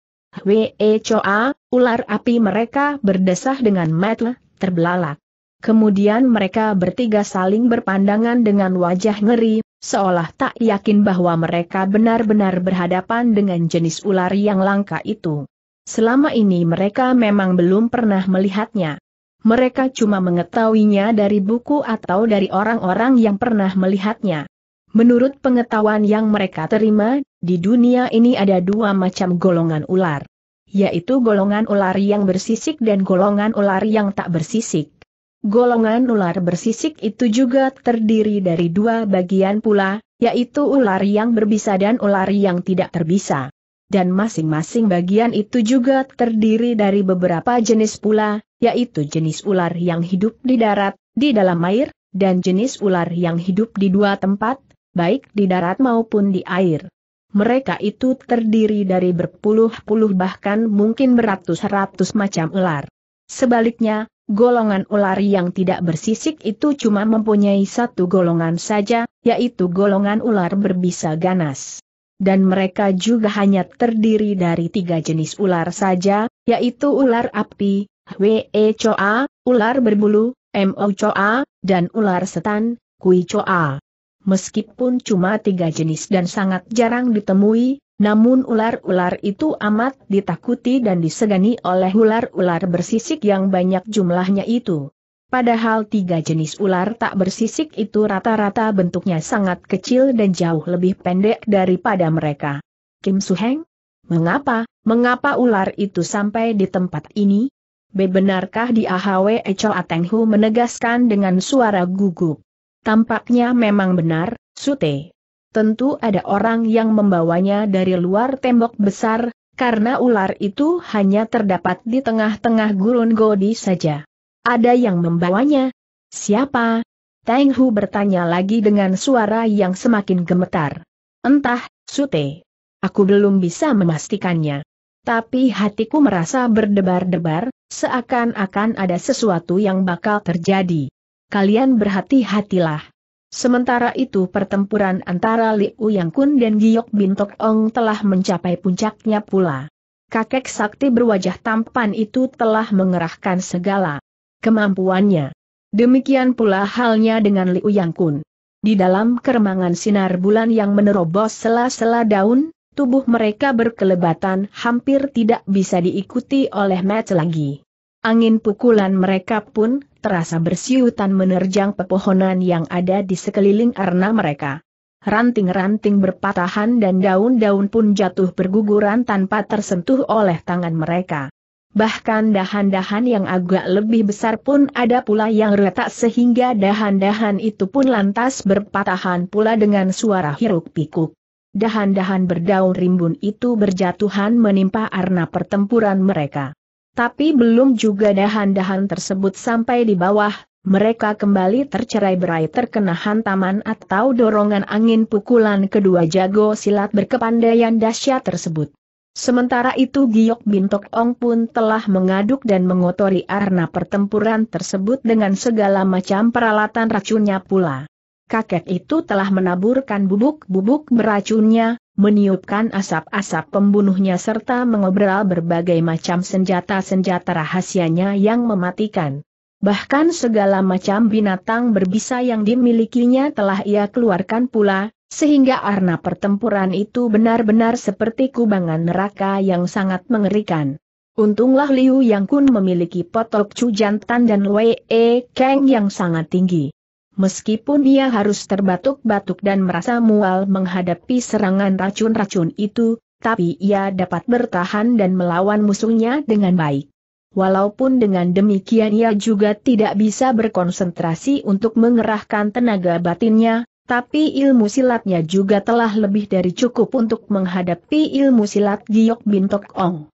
Wee Choa, ular api mereka berdesah dengan metle, terbelalak. Kemudian mereka bertiga saling berpandangan dengan wajah ngeri, seolah tak yakin bahwa mereka benar-benar berhadapan dengan jenis ular yang langka itu. Selama ini mereka memang belum pernah melihatnya. Mereka cuma mengetahuinya dari buku atau dari orang-orang yang pernah melihatnya. Menurut pengetahuan yang mereka terima, di dunia ini ada dua macam golongan ular. Yaitu golongan ular yang bersisik dan golongan ular yang tak bersisik. Golongan ular bersisik itu juga terdiri dari dua bagian pula, yaitu ular yang berbisa dan ular yang tidak terbisa. Dan masing-masing bagian itu juga terdiri dari beberapa jenis pula, yaitu jenis ular yang hidup di darat, di dalam air, dan jenis ular yang hidup di dua tempat, baik di darat maupun di air. Mereka itu terdiri dari berpuluh-puluh bahkan mungkin beratus-ratus macam ular. Sebaliknya, Golongan ular yang tidak bersisik itu cuma mempunyai satu golongan saja, yaitu golongan ular berbisa ganas. Dan mereka juga hanya terdiri dari tiga jenis ular saja, yaitu ular api, Hwe choa, ular berbulu, Mo choa, dan ular setan, Kui choa. Meskipun cuma tiga jenis dan sangat jarang ditemui, namun ular-ular itu amat ditakuti dan disegani oleh ular-ular bersisik yang banyak jumlahnya itu. Padahal tiga jenis ular tak bersisik itu rata-rata bentuknya sangat kecil dan jauh lebih pendek daripada mereka. Kim Suheng? Mengapa, mengapa ular itu sampai di tempat ini? Benarkah di AHW Echo Atenghu menegaskan dengan suara gugup? Tampaknya memang benar, Sute. Tentu ada orang yang membawanya dari luar tembok besar, karena ular itu hanya terdapat di tengah-tengah gurun godi saja. Ada yang membawanya? Siapa? Tang Hu bertanya lagi dengan suara yang semakin gemetar. Entah, Sute. Aku belum bisa memastikannya. Tapi hatiku merasa berdebar-debar, seakan-akan ada sesuatu yang bakal terjadi. Kalian berhati-hatilah. Sementara itu pertempuran antara Liu Yang Kun dan Giok Bintok Ong telah mencapai puncaknya pula. Kakek sakti berwajah tampan itu telah mengerahkan segala kemampuannya. Demikian pula halnya dengan Liu Yang Kun. Di dalam keremangan sinar bulan yang menerobos sela-sela daun, tubuh mereka berkelebatan hampir tidak bisa diikuti oleh match lagi. Angin pukulan mereka pun terasa bersiutan menerjang pepohonan yang ada di sekeliling arena mereka. Ranting-ranting berpatahan dan daun-daun pun jatuh berguguran tanpa tersentuh oleh tangan mereka. Bahkan dahan-dahan yang agak lebih besar pun ada pula yang retak sehingga dahan-dahan itu pun lantas berpatahan pula dengan suara hiruk-pikuk. Dahan-dahan berdaun rimbun itu berjatuhan menimpa arena pertempuran mereka. Tapi belum juga dahan-dahan tersebut sampai di bawah, mereka kembali tercerai berai terkena hantaman atau dorongan angin pukulan kedua jago silat berkepandaian dahsyat tersebut. Sementara itu Giok Bintok Ong pun telah mengaduk dan mengotori arna pertempuran tersebut dengan segala macam peralatan racunnya pula. Kakek itu telah menaburkan bubuk-bubuk beracunnya, meniupkan asap-asap pembunuhnya serta mengobrol berbagai macam senjata-senjata rahasianya yang mematikan. Bahkan segala macam binatang berbisa yang dimilikinya telah ia keluarkan pula, sehingga arna pertempuran itu benar-benar seperti kubangan neraka yang sangat mengerikan. Untunglah Liu Yang Kun memiliki potok Chu Jantan dan Wei E Kang yang sangat tinggi. Meskipun ia harus terbatuk-batuk dan merasa mual menghadapi serangan racun-racun itu, tapi ia dapat bertahan dan melawan musuhnya dengan baik. Walaupun dengan demikian ia juga tidak bisa berkonsentrasi untuk mengerahkan tenaga batinnya, tapi ilmu silatnya juga telah lebih dari cukup untuk menghadapi ilmu silat Giok Bintok Ong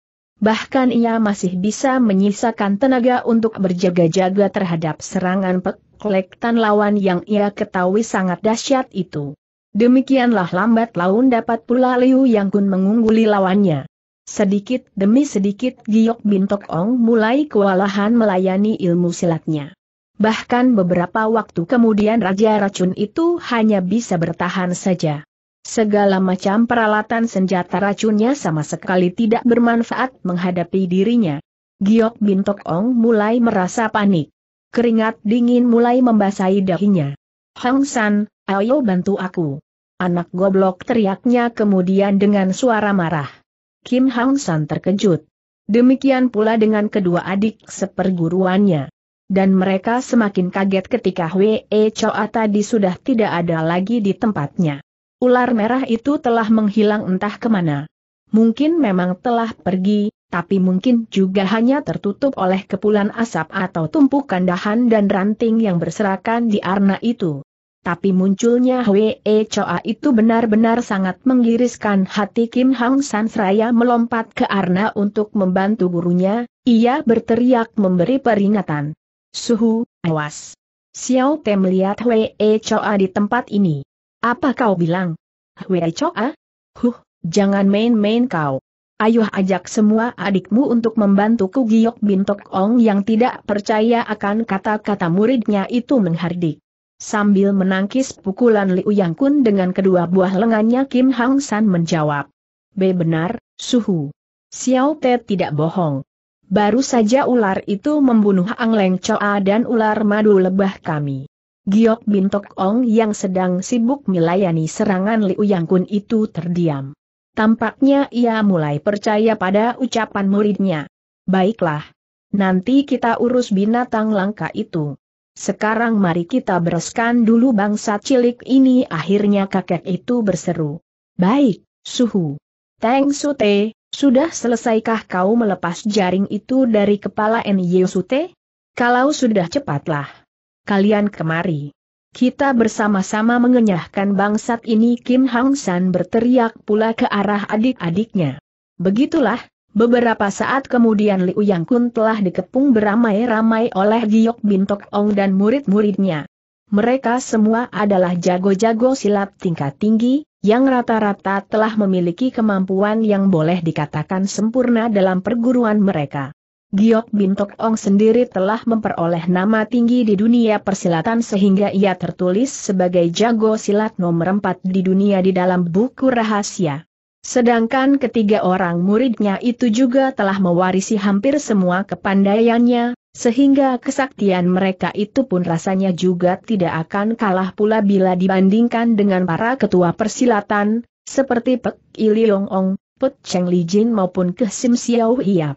bahkan ia masih bisa menyisakan tenaga untuk berjaga-jaga terhadap serangan peklektan lawan yang ia ketahui sangat dahsyat itu. Demikianlah lambat laun dapat pula Liu Yang Kun mengungguli lawannya. Sedikit demi sedikit Giok Bin Tok Ong mulai kewalahan melayani ilmu silatnya. Bahkan beberapa waktu kemudian Raja Racun itu hanya bisa bertahan saja. Segala macam peralatan senjata racunnya sama sekali tidak bermanfaat menghadapi dirinya. Giok Bintok Ong mulai merasa panik. Keringat dingin mulai membasahi dahinya. Hang San, ayo bantu aku. Anak goblok teriaknya kemudian dengan suara marah. Kim Hang San terkejut. Demikian pula dengan kedua adik seperguruannya. Dan mereka semakin kaget ketika Wei Choa tadi sudah tidak ada lagi di tempatnya. Ular merah itu telah menghilang entah kemana. Mungkin memang telah pergi, tapi mungkin juga hanya tertutup oleh kepulan asap atau tumpukan dahan dan ranting yang berserakan di arna itu. Tapi munculnya Hwee Choa itu benar-benar sangat menggiriskan hati Kim Hang San seraya melompat ke Arna untuk membantu gurunya, ia berteriak memberi peringatan. Suhu, awas! Xiao Te melihat Hwee Choa di tempat ini. Apa kau bilang? Hwei Choa? Ah? Huh, jangan main-main kau. Ayo ajak semua adikmu untuk membantuku Giok Bintok Ong yang tidak percaya akan kata-kata muridnya itu menghardik. Sambil menangkis pukulan Liu Yang Kun dengan kedua buah lengannya Kim Hang San menjawab. B benar, suhu. Xiao Te tidak bohong. Baru saja ular itu membunuh Ang Leng Choa dan ular madu lebah kami. Giok Bintok Ong yang sedang sibuk melayani serangan Liu Yang Kun itu terdiam. Tampaknya ia mulai percaya pada ucapan muridnya. Baiklah. Nanti kita urus binatang langka itu. Sekarang mari kita bereskan dulu bangsa cilik ini akhirnya kakek itu berseru. Baik, suhu. Teng Sute, sudah selesaikah kau melepas jaring itu dari kepala N. Sute? Kalau sudah cepatlah kalian kemari. Kita bersama-sama mengenyahkan bangsat ini Kim Hang San berteriak pula ke arah adik-adiknya. Begitulah, beberapa saat kemudian Liu Yang Kun telah dikepung beramai-ramai oleh Giok Bintok Ong dan murid-muridnya. Mereka semua adalah jago-jago silat tingkat tinggi, yang rata-rata telah memiliki kemampuan yang boleh dikatakan sempurna dalam perguruan mereka. Giok Bintok Ong sendiri telah memperoleh nama tinggi di dunia persilatan sehingga ia tertulis sebagai jago silat nomor 4 di dunia di dalam buku rahasia. Sedangkan ketiga orang muridnya itu juga telah mewarisi hampir semua kepandaiannya, sehingga kesaktian mereka itu pun rasanya juga tidak akan kalah pula bila dibandingkan dengan para ketua persilatan, seperti Pek Iliong Ong, Pek Cheng Li Jin maupun Kesim Sim Xiao Hiap.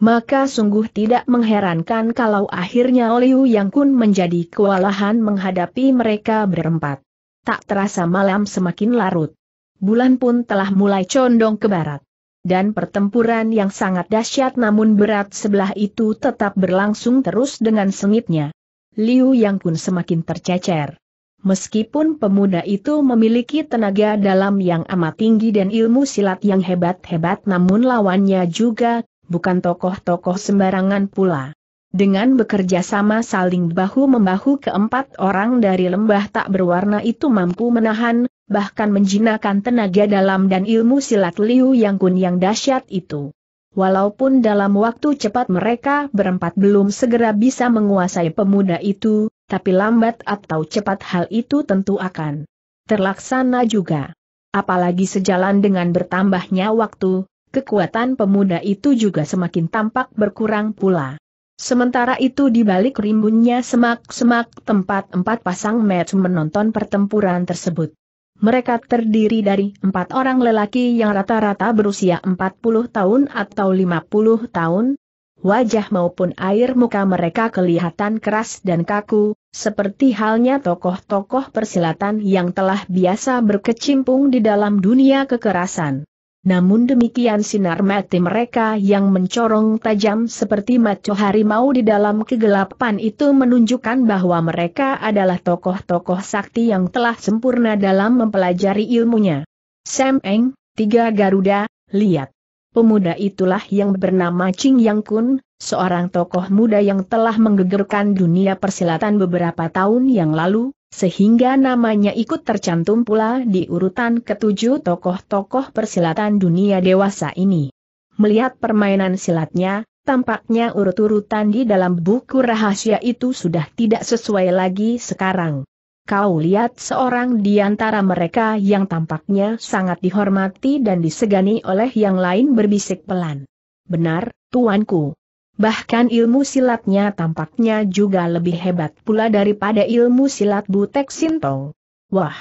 Maka sungguh tidak mengherankan kalau akhirnya Liu Yang Kun menjadi kewalahan menghadapi mereka berempat. Tak terasa malam semakin larut. Bulan pun telah mulai condong ke barat. Dan pertempuran yang sangat dahsyat namun berat sebelah itu tetap berlangsung terus dengan sengitnya. Liu Yang Kun semakin tercecer. Meskipun pemuda itu memiliki tenaga dalam yang amat tinggi dan ilmu silat yang hebat-hebat namun lawannya juga bukan tokoh-tokoh sembarangan pula. Dengan bekerja sama saling bahu-membahu keempat orang dari lembah tak berwarna itu mampu menahan, bahkan menjinakkan tenaga dalam dan ilmu silat Liu Yang Kun yang dahsyat itu. Walaupun dalam waktu cepat mereka berempat belum segera bisa menguasai pemuda itu, tapi lambat atau cepat hal itu tentu akan terlaksana juga. Apalagi sejalan dengan bertambahnya waktu, kekuatan pemuda itu juga semakin tampak berkurang pula. Sementara itu di balik rimbunnya semak-semak tempat empat pasang match menonton pertempuran tersebut. Mereka terdiri dari empat orang lelaki yang rata-rata berusia 40 tahun atau 50 tahun. Wajah maupun air muka mereka kelihatan keras dan kaku, seperti halnya tokoh-tokoh persilatan yang telah biasa berkecimpung di dalam dunia kekerasan. Namun demikian sinar mati mereka yang mencorong tajam seperti maco harimau di dalam kegelapan itu menunjukkan bahwa mereka adalah tokoh-tokoh sakti yang telah sempurna dalam mempelajari ilmunya. Sam Eng, tiga Garuda, lihat. Pemuda itulah yang bernama Ching Yang Kun, seorang tokoh muda yang telah menggegerkan dunia persilatan beberapa tahun yang lalu, sehingga namanya ikut tercantum pula di urutan ketujuh tokoh-tokoh persilatan dunia dewasa ini. Melihat permainan silatnya, tampaknya urut-urutan di dalam buku rahasia itu sudah tidak sesuai lagi sekarang kau lihat seorang di antara mereka yang tampaknya sangat dihormati dan disegani oleh yang lain berbisik pelan. Benar, tuanku. Bahkan ilmu silatnya tampaknya juga lebih hebat pula daripada ilmu silat Butek Sintong. Wah!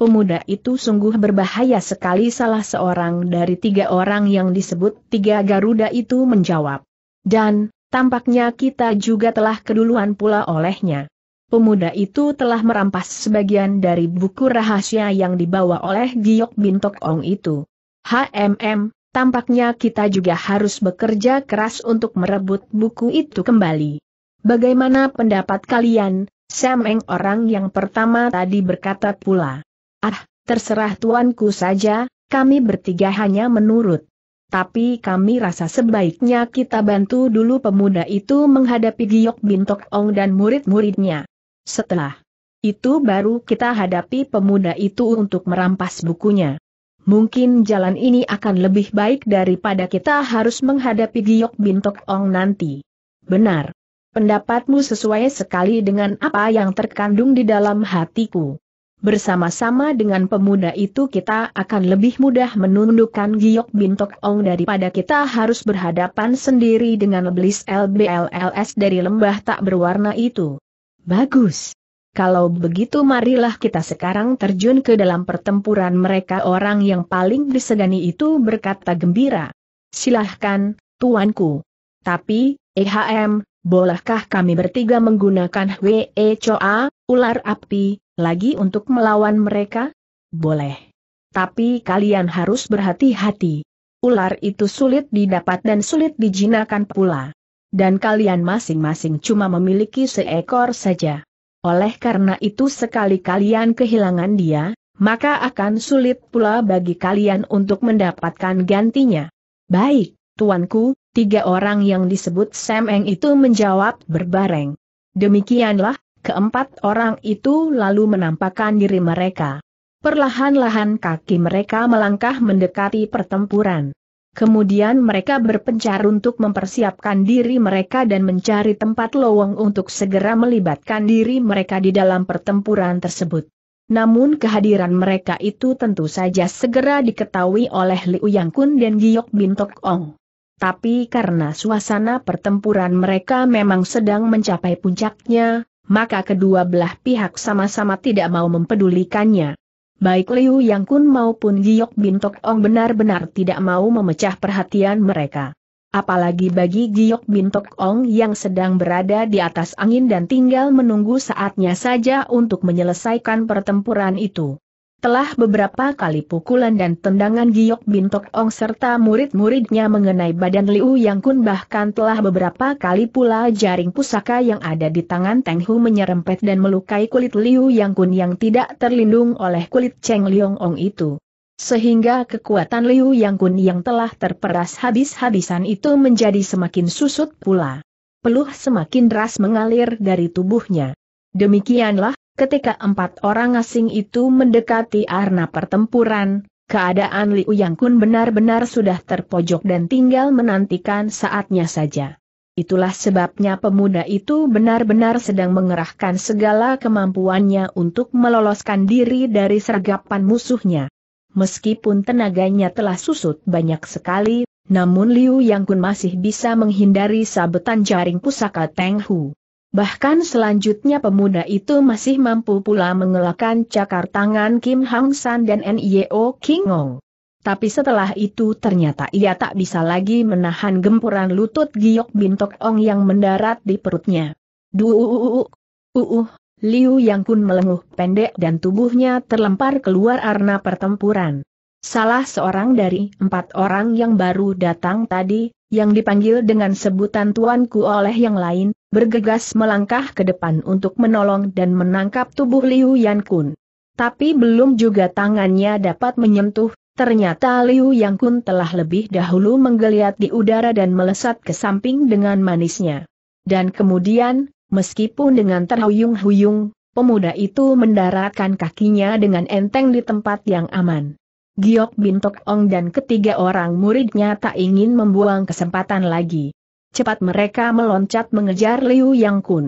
Pemuda itu sungguh berbahaya sekali salah seorang dari tiga orang yang disebut tiga Garuda itu menjawab. Dan, tampaknya kita juga telah keduluan pula olehnya pemuda itu telah merampas sebagian dari buku rahasia yang dibawa oleh Giok Bintok Ong itu. HMM, tampaknya kita juga harus bekerja keras untuk merebut buku itu kembali. Bagaimana pendapat kalian? Sam Eng orang yang pertama tadi berkata pula. Ah, terserah tuanku saja, kami bertiga hanya menurut. Tapi kami rasa sebaiknya kita bantu dulu pemuda itu menghadapi Giok Bintok Ong dan murid-muridnya. Setelah itu baru kita hadapi pemuda itu untuk merampas bukunya. Mungkin jalan ini akan lebih baik daripada kita harus menghadapi Giok Bintok Ong nanti. Benar. Pendapatmu sesuai sekali dengan apa yang terkandung di dalam hatiku. Bersama-sama dengan pemuda itu kita akan lebih mudah menundukkan Giok Bintok Ong daripada kita harus berhadapan sendiri dengan leblis LBLLS dari lembah tak berwarna itu. Bagus. Kalau begitu marilah kita sekarang terjun ke dalam pertempuran mereka orang yang paling disegani itu berkata gembira. Silahkan, tuanku. Tapi, EHM, bolehkah kami bertiga menggunakan Hwe Choa, ular api, lagi untuk melawan mereka? Boleh. Tapi kalian harus berhati-hati. Ular itu sulit didapat dan sulit dijinakan pula dan kalian masing-masing cuma memiliki seekor saja. Oleh karena itu sekali kalian kehilangan dia, maka akan sulit pula bagi kalian untuk mendapatkan gantinya. Baik, tuanku, tiga orang yang disebut Semeng itu menjawab berbareng. Demikianlah, keempat orang itu lalu menampakkan diri mereka. Perlahan-lahan kaki mereka melangkah mendekati pertempuran. Kemudian mereka berpencar untuk mempersiapkan diri mereka dan mencari tempat lowong untuk segera melibatkan diri mereka di dalam pertempuran tersebut. Namun kehadiran mereka itu tentu saja segera diketahui oleh Liu Yang Kun dan Giyok Bintok Ong. Tapi karena suasana pertempuran mereka memang sedang mencapai puncaknya, maka kedua belah pihak sama-sama tidak mau mempedulikannya. Baik Liu Yang Kun maupun Giok Bintok Ong benar-benar tidak mau memecah perhatian mereka. Apalagi bagi Giok Bintok Ong yang sedang berada di atas angin dan tinggal menunggu saatnya saja untuk menyelesaikan pertempuran itu. Telah beberapa kali pukulan dan tendangan Giok Bintok Ong serta murid-muridnya mengenai badan Liu Yang Kun bahkan telah beberapa kali pula jaring pusaka yang ada di tangan Teng Hu menyerempet dan melukai kulit Liu Yang Kun yang tidak terlindung oleh kulit Cheng Liong Ong itu. Sehingga kekuatan Liu Yang Kun yang telah terperas habis-habisan itu menjadi semakin susut pula. Peluh semakin deras mengalir dari tubuhnya. Demikianlah Ketika empat orang asing itu mendekati arena pertempuran, keadaan Liu Yang Kun benar-benar sudah terpojok dan tinggal menantikan saatnya saja. Itulah sebabnya pemuda itu benar-benar sedang mengerahkan segala kemampuannya untuk meloloskan diri dari sergapan musuhnya. Meskipun tenaganya telah susut banyak sekali, namun Liu Yang Kun masih bisa menghindari sabetan jaring pusaka Teng Hu. Bahkan selanjutnya pemuda itu masih mampu pula mengelakkan cakar tangan Kim Hang San dan N.I.O. King Ong. Tapi setelah itu ternyata ia tak bisa lagi menahan gempuran lutut Giok Bintok Ong yang mendarat di perutnya. Duh, uuuh, uh, uh. uh, Liu Yang Kun melenguh pendek dan tubuhnya terlempar keluar karena pertempuran. Salah seorang dari empat orang yang baru datang tadi, yang dipanggil dengan sebutan tuanku oleh yang lain, bergegas melangkah ke depan untuk menolong dan menangkap tubuh Liu Yan Kun. Tapi belum juga tangannya dapat menyentuh, ternyata Liu Yang Kun telah lebih dahulu menggeliat di udara dan melesat ke samping dengan manisnya. Dan kemudian, meskipun dengan terhuyung-huyung, pemuda itu mendaratkan kakinya dengan enteng di tempat yang aman. Giok Bintok Ong dan ketiga orang muridnya tak ingin membuang kesempatan lagi. Cepat mereka meloncat mengejar Liu Yang Kun.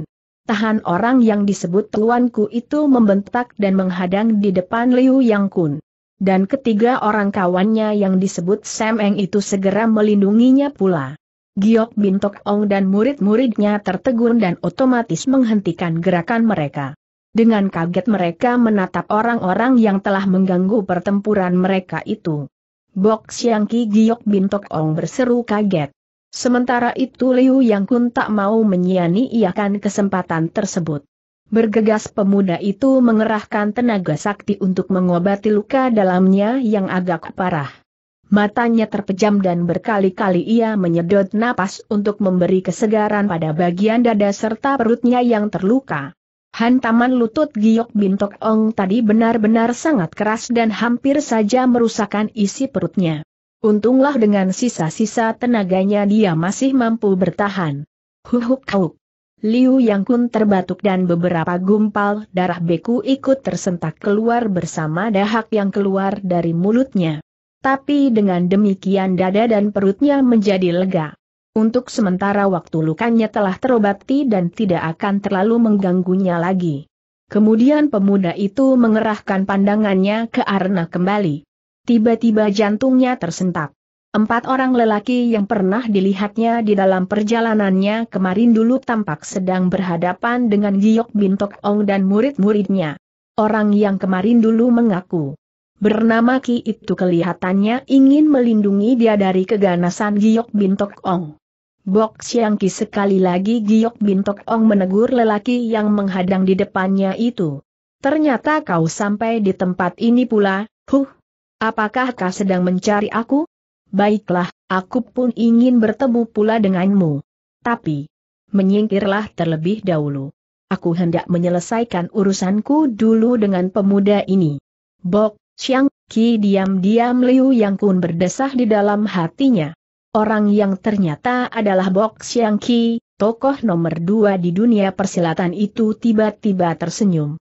Tahan orang yang disebut tuanku itu membentak dan menghadang di depan Liu Yang Kun. Dan ketiga orang kawannya yang disebut Sam Eng itu segera melindunginya pula. Giok Bintok Ong dan murid-muridnya tertegun dan otomatis menghentikan gerakan mereka. Dengan kaget mereka menatap orang-orang yang telah mengganggu pertempuran mereka itu. Bok Siang Ki Giok Bin Tok Ong berseru kaget. Sementara itu Liu Yang Kun tak mau menyiani iakan kesempatan tersebut. Bergegas pemuda itu mengerahkan tenaga sakti untuk mengobati luka dalamnya yang agak parah. Matanya terpejam dan berkali-kali ia menyedot napas untuk memberi kesegaran pada bagian dada serta perutnya yang terluka. Hantaman lutut Giok Bintok Ong tadi benar-benar sangat keras dan hampir saja merusakkan isi perutnya. Untunglah dengan sisa-sisa tenaganya dia masih mampu bertahan. Huhuk kau, Liu Yang Kun terbatuk dan beberapa gumpal darah beku ikut tersentak keluar bersama dahak yang keluar dari mulutnya. Tapi dengan demikian dada dan perutnya menjadi lega. Untuk sementara waktu lukanya telah terobati dan tidak akan terlalu mengganggunya lagi. Kemudian pemuda itu mengerahkan pandangannya ke Arna kembali. Tiba-tiba jantungnya tersentak. Empat orang lelaki yang pernah dilihatnya di dalam perjalanannya kemarin dulu tampak sedang berhadapan dengan Giyok Bintok Ong dan murid-muridnya. Orang yang kemarin dulu mengaku bernama Ki itu kelihatannya ingin melindungi dia dari keganasan Giyok Bintok Ong. Bok Ki sekali lagi Giok Bintok Ong menegur lelaki yang menghadang di depannya itu. Ternyata kau sampai di tempat ini pula, huh? Apakah kau sedang mencari aku? Baiklah, aku pun ingin bertemu pula denganmu. Tapi, menyingkirlah terlebih dahulu. Aku hendak menyelesaikan urusanku dulu dengan pemuda ini. Bok, Siang, Ki diam-diam Liu Yang Kun berdesah di dalam hatinya orang yang ternyata adalah Bok Xiang Qi, tokoh nomor dua di dunia persilatan itu tiba-tiba tersenyum.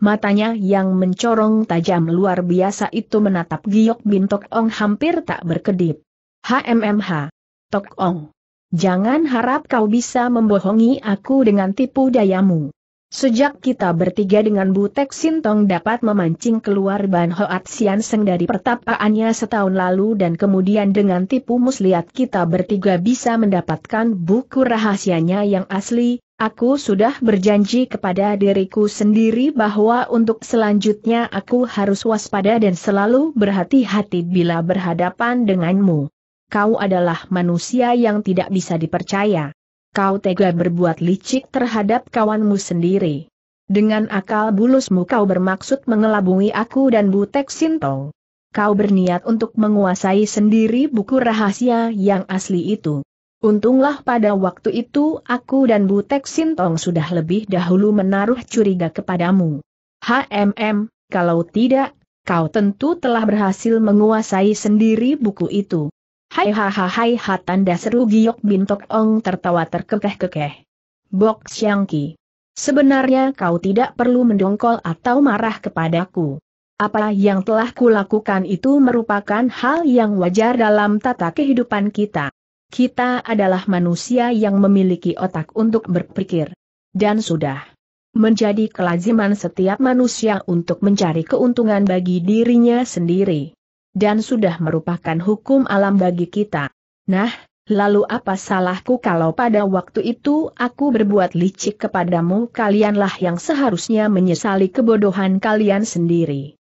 Matanya yang mencorong tajam luar biasa itu menatap Giok Bin Tok Ong hampir tak berkedip. HMMH. Tok Ong. Jangan harap kau bisa membohongi aku dengan tipu dayamu. Sejak kita bertiga dengan Butek Sintong dapat memancing keluar Ban Hoat Sian Seng dari pertapaannya setahun lalu dan kemudian dengan tipu muslihat kita bertiga bisa mendapatkan buku rahasianya yang asli, aku sudah berjanji kepada diriku sendiri bahwa untuk selanjutnya aku harus waspada dan selalu berhati-hati bila berhadapan denganmu. Kau adalah manusia yang tidak bisa dipercaya kau tega berbuat licik terhadap kawanmu sendiri. Dengan akal bulusmu kau bermaksud mengelabungi aku dan Butek Sintong. Kau berniat untuk menguasai sendiri buku rahasia yang asli itu. Untunglah pada waktu itu aku dan Butek Sintong sudah lebih dahulu menaruh curiga kepadamu. HMM, kalau tidak, kau tentu telah berhasil menguasai sendiri buku itu. Hai ha ha hai ha tanda seru Giok Bintok Ong tertawa terkekeh-kekeh. Bok Siang Ki. Sebenarnya kau tidak perlu mendongkol atau marah kepadaku. Apa yang telah kulakukan itu merupakan hal yang wajar dalam tata kehidupan kita. Kita adalah manusia yang memiliki otak untuk berpikir. Dan sudah menjadi kelaziman setiap manusia untuk mencari keuntungan bagi dirinya sendiri dan sudah merupakan hukum alam bagi kita. Nah, lalu apa salahku kalau pada waktu itu aku berbuat licik kepadamu kalianlah yang seharusnya menyesali kebodohan kalian sendiri.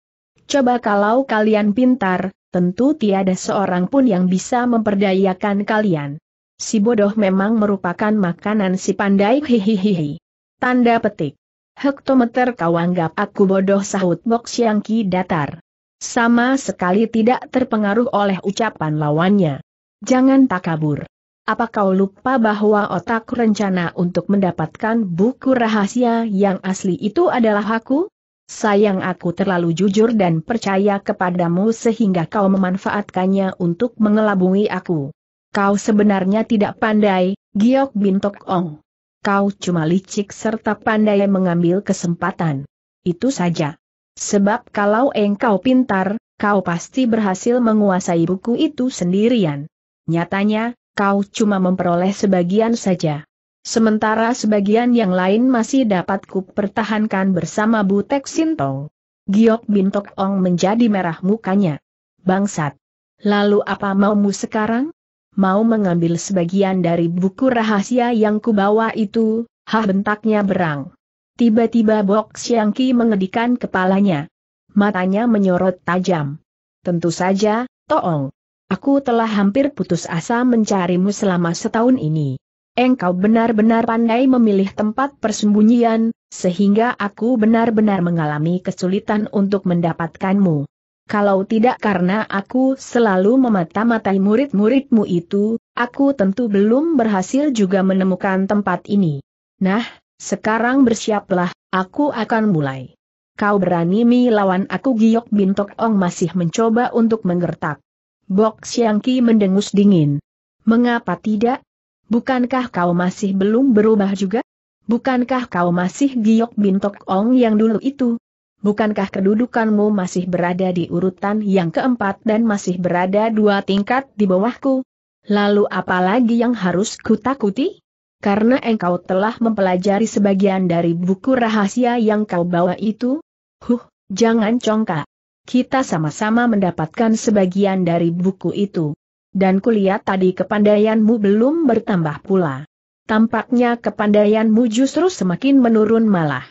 Coba kalau kalian pintar, tentu tiada seorang pun yang bisa memperdayakan kalian. Si bodoh memang merupakan makanan si pandai hihihihi. Tanda petik. Hektometer kau anggap aku bodoh sahut Yang Siangki datar. Sama sekali tidak terpengaruh oleh ucapan lawannya. Jangan takabur. Apa kau lupa bahwa otak rencana untuk mendapatkan buku rahasia yang asli itu adalah aku? Sayang aku terlalu jujur dan percaya kepadamu sehingga kau memanfaatkannya untuk mengelabui aku. Kau sebenarnya tidak pandai, Giok Bintok Ong. Kau cuma licik serta pandai mengambil kesempatan. Itu saja. Sebab kalau engkau pintar, kau pasti berhasil menguasai buku itu sendirian. Nyatanya, kau cuma memperoleh sebagian saja. Sementara sebagian yang lain masih dapat kupertahankan bersama Butek Sinto. Giok Bintok Ong menjadi merah mukanya. Bangsat. Lalu apa maumu sekarang? Mau mengambil sebagian dari buku rahasia yang kubawa itu, hah bentaknya berang. Tiba-tiba Bok Xiangqi mengedikan kepalanya. Matanya menyorot tajam. Tentu saja, Toong. Aku telah hampir putus asa mencarimu selama setahun ini. Engkau benar-benar pandai memilih tempat persembunyian, sehingga aku benar-benar mengalami kesulitan untuk mendapatkanmu. Kalau tidak karena aku selalu memata-matai murid-muridmu itu, aku tentu belum berhasil juga menemukan tempat ini. Nah, sekarang bersiaplah, aku akan mulai. Kau berani melawan aku Giok Bintok Ong masih mencoba untuk menggertak. Bok Ki mendengus dingin. Mengapa tidak? Bukankah kau masih belum berubah juga? Bukankah kau masih Giok Bintok Ong yang dulu itu? Bukankah kedudukanmu masih berada di urutan yang keempat dan masih berada dua tingkat di bawahku? Lalu apalagi yang harus kutakuti? karena engkau telah mempelajari sebagian dari buku rahasia yang kau bawa itu? Huh, jangan congkak. Kita sama-sama mendapatkan sebagian dari buku itu. Dan kulihat tadi kepandaianmu belum bertambah pula. Tampaknya kepandaianmu justru semakin menurun malah.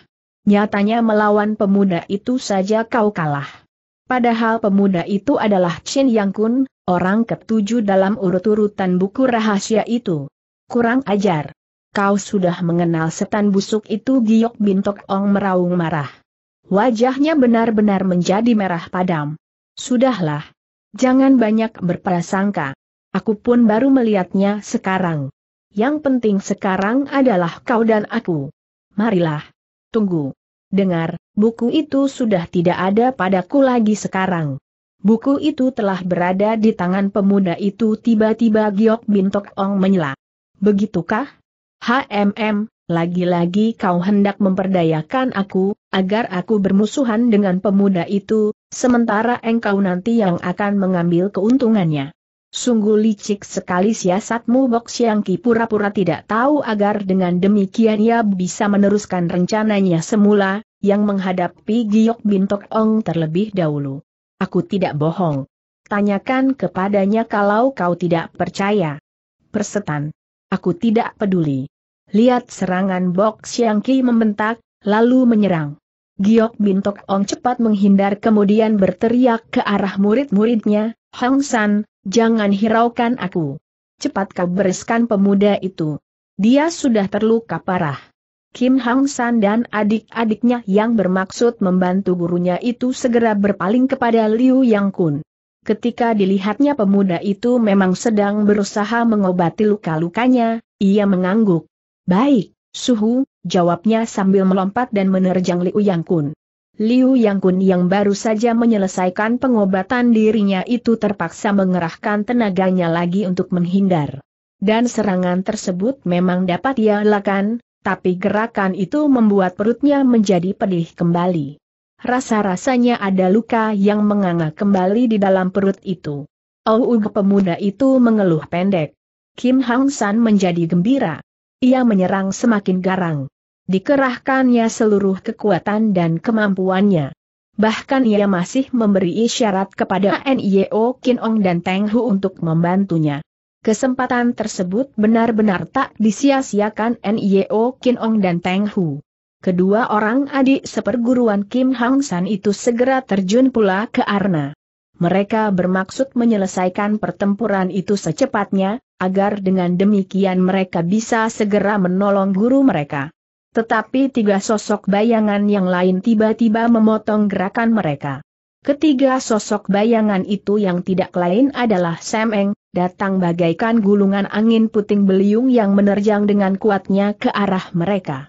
Nyatanya melawan pemuda itu saja kau kalah. Padahal pemuda itu adalah Chen Yang Kun, orang ketujuh dalam urut-urutan buku rahasia itu kurang ajar. Kau sudah mengenal setan busuk itu Giok Bintok Ong meraung marah. Wajahnya benar-benar menjadi merah padam. Sudahlah. Jangan banyak berprasangka. Aku pun baru melihatnya sekarang. Yang penting sekarang adalah kau dan aku. Marilah. Tunggu. Dengar, buku itu sudah tidak ada padaku lagi sekarang. Buku itu telah berada di tangan pemuda itu tiba-tiba Giok Bintok Ong menyela. Begitukah? HMM, lagi-lagi kau hendak memperdayakan aku, agar aku bermusuhan dengan pemuda itu, sementara engkau nanti yang akan mengambil keuntungannya. Sungguh licik sekali siasatmu Bok Siang Ki pura-pura tidak tahu agar dengan demikian ia bisa meneruskan rencananya semula, yang menghadapi Giok Bintok Ong terlebih dahulu. Aku tidak bohong. Tanyakan kepadanya kalau kau tidak percaya. Persetan. Aku tidak peduli. Lihat serangan Bok Siang Ki membentak, lalu menyerang. Giok Bintok Ong cepat menghindar kemudian berteriak ke arah murid-muridnya, Hong San, jangan hiraukan aku. Cepat kau bereskan pemuda itu. Dia sudah terluka parah. Kim Hang San dan adik-adiknya yang bermaksud membantu gurunya itu segera berpaling kepada Liu Yang Kun. Ketika dilihatnya pemuda itu memang sedang berusaha mengobati luka-lukanya, ia mengangguk. Baik, Suhu, jawabnya sambil melompat dan menerjang Liu Yang Kun. Liu Yang Kun yang baru saja menyelesaikan pengobatan dirinya itu terpaksa mengerahkan tenaganya lagi untuk menghindar. Dan serangan tersebut memang dapat ia lakukan, tapi gerakan itu membuat perutnya menjadi pedih kembali. Rasa-rasanya ada luka yang menganga kembali di dalam perut itu. Ouug pemuda itu mengeluh pendek. Kim Hang San menjadi gembira. Ia menyerang semakin garang. Dikerahkannya seluruh kekuatan dan kemampuannya. Bahkan ia masih memberi isyarat kepada NIO Kin Ong dan Teng Hu untuk membantunya. Kesempatan tersebut benar-benar tak disia-siakan NIO Kin Ong dan Teng Hu. Kedua orang adik seperguruan Kim Hang San itu segera terjun pula ke Arna. Mereka bermaksud menyelesaikan pertempuran itu secepatnya, agar dengan demikian mereka bisa segera menolong guru mereka. Tetapi tiga sosok bayangan yang lain tiba-tiba memotong gerakan mereka. Ketiga sosok bayangan itu yang tidak lain adalah Sam Eng, datang bagaikan gulungan angin puting beliung yang menerjang dengan kuatnya ke arah mereka.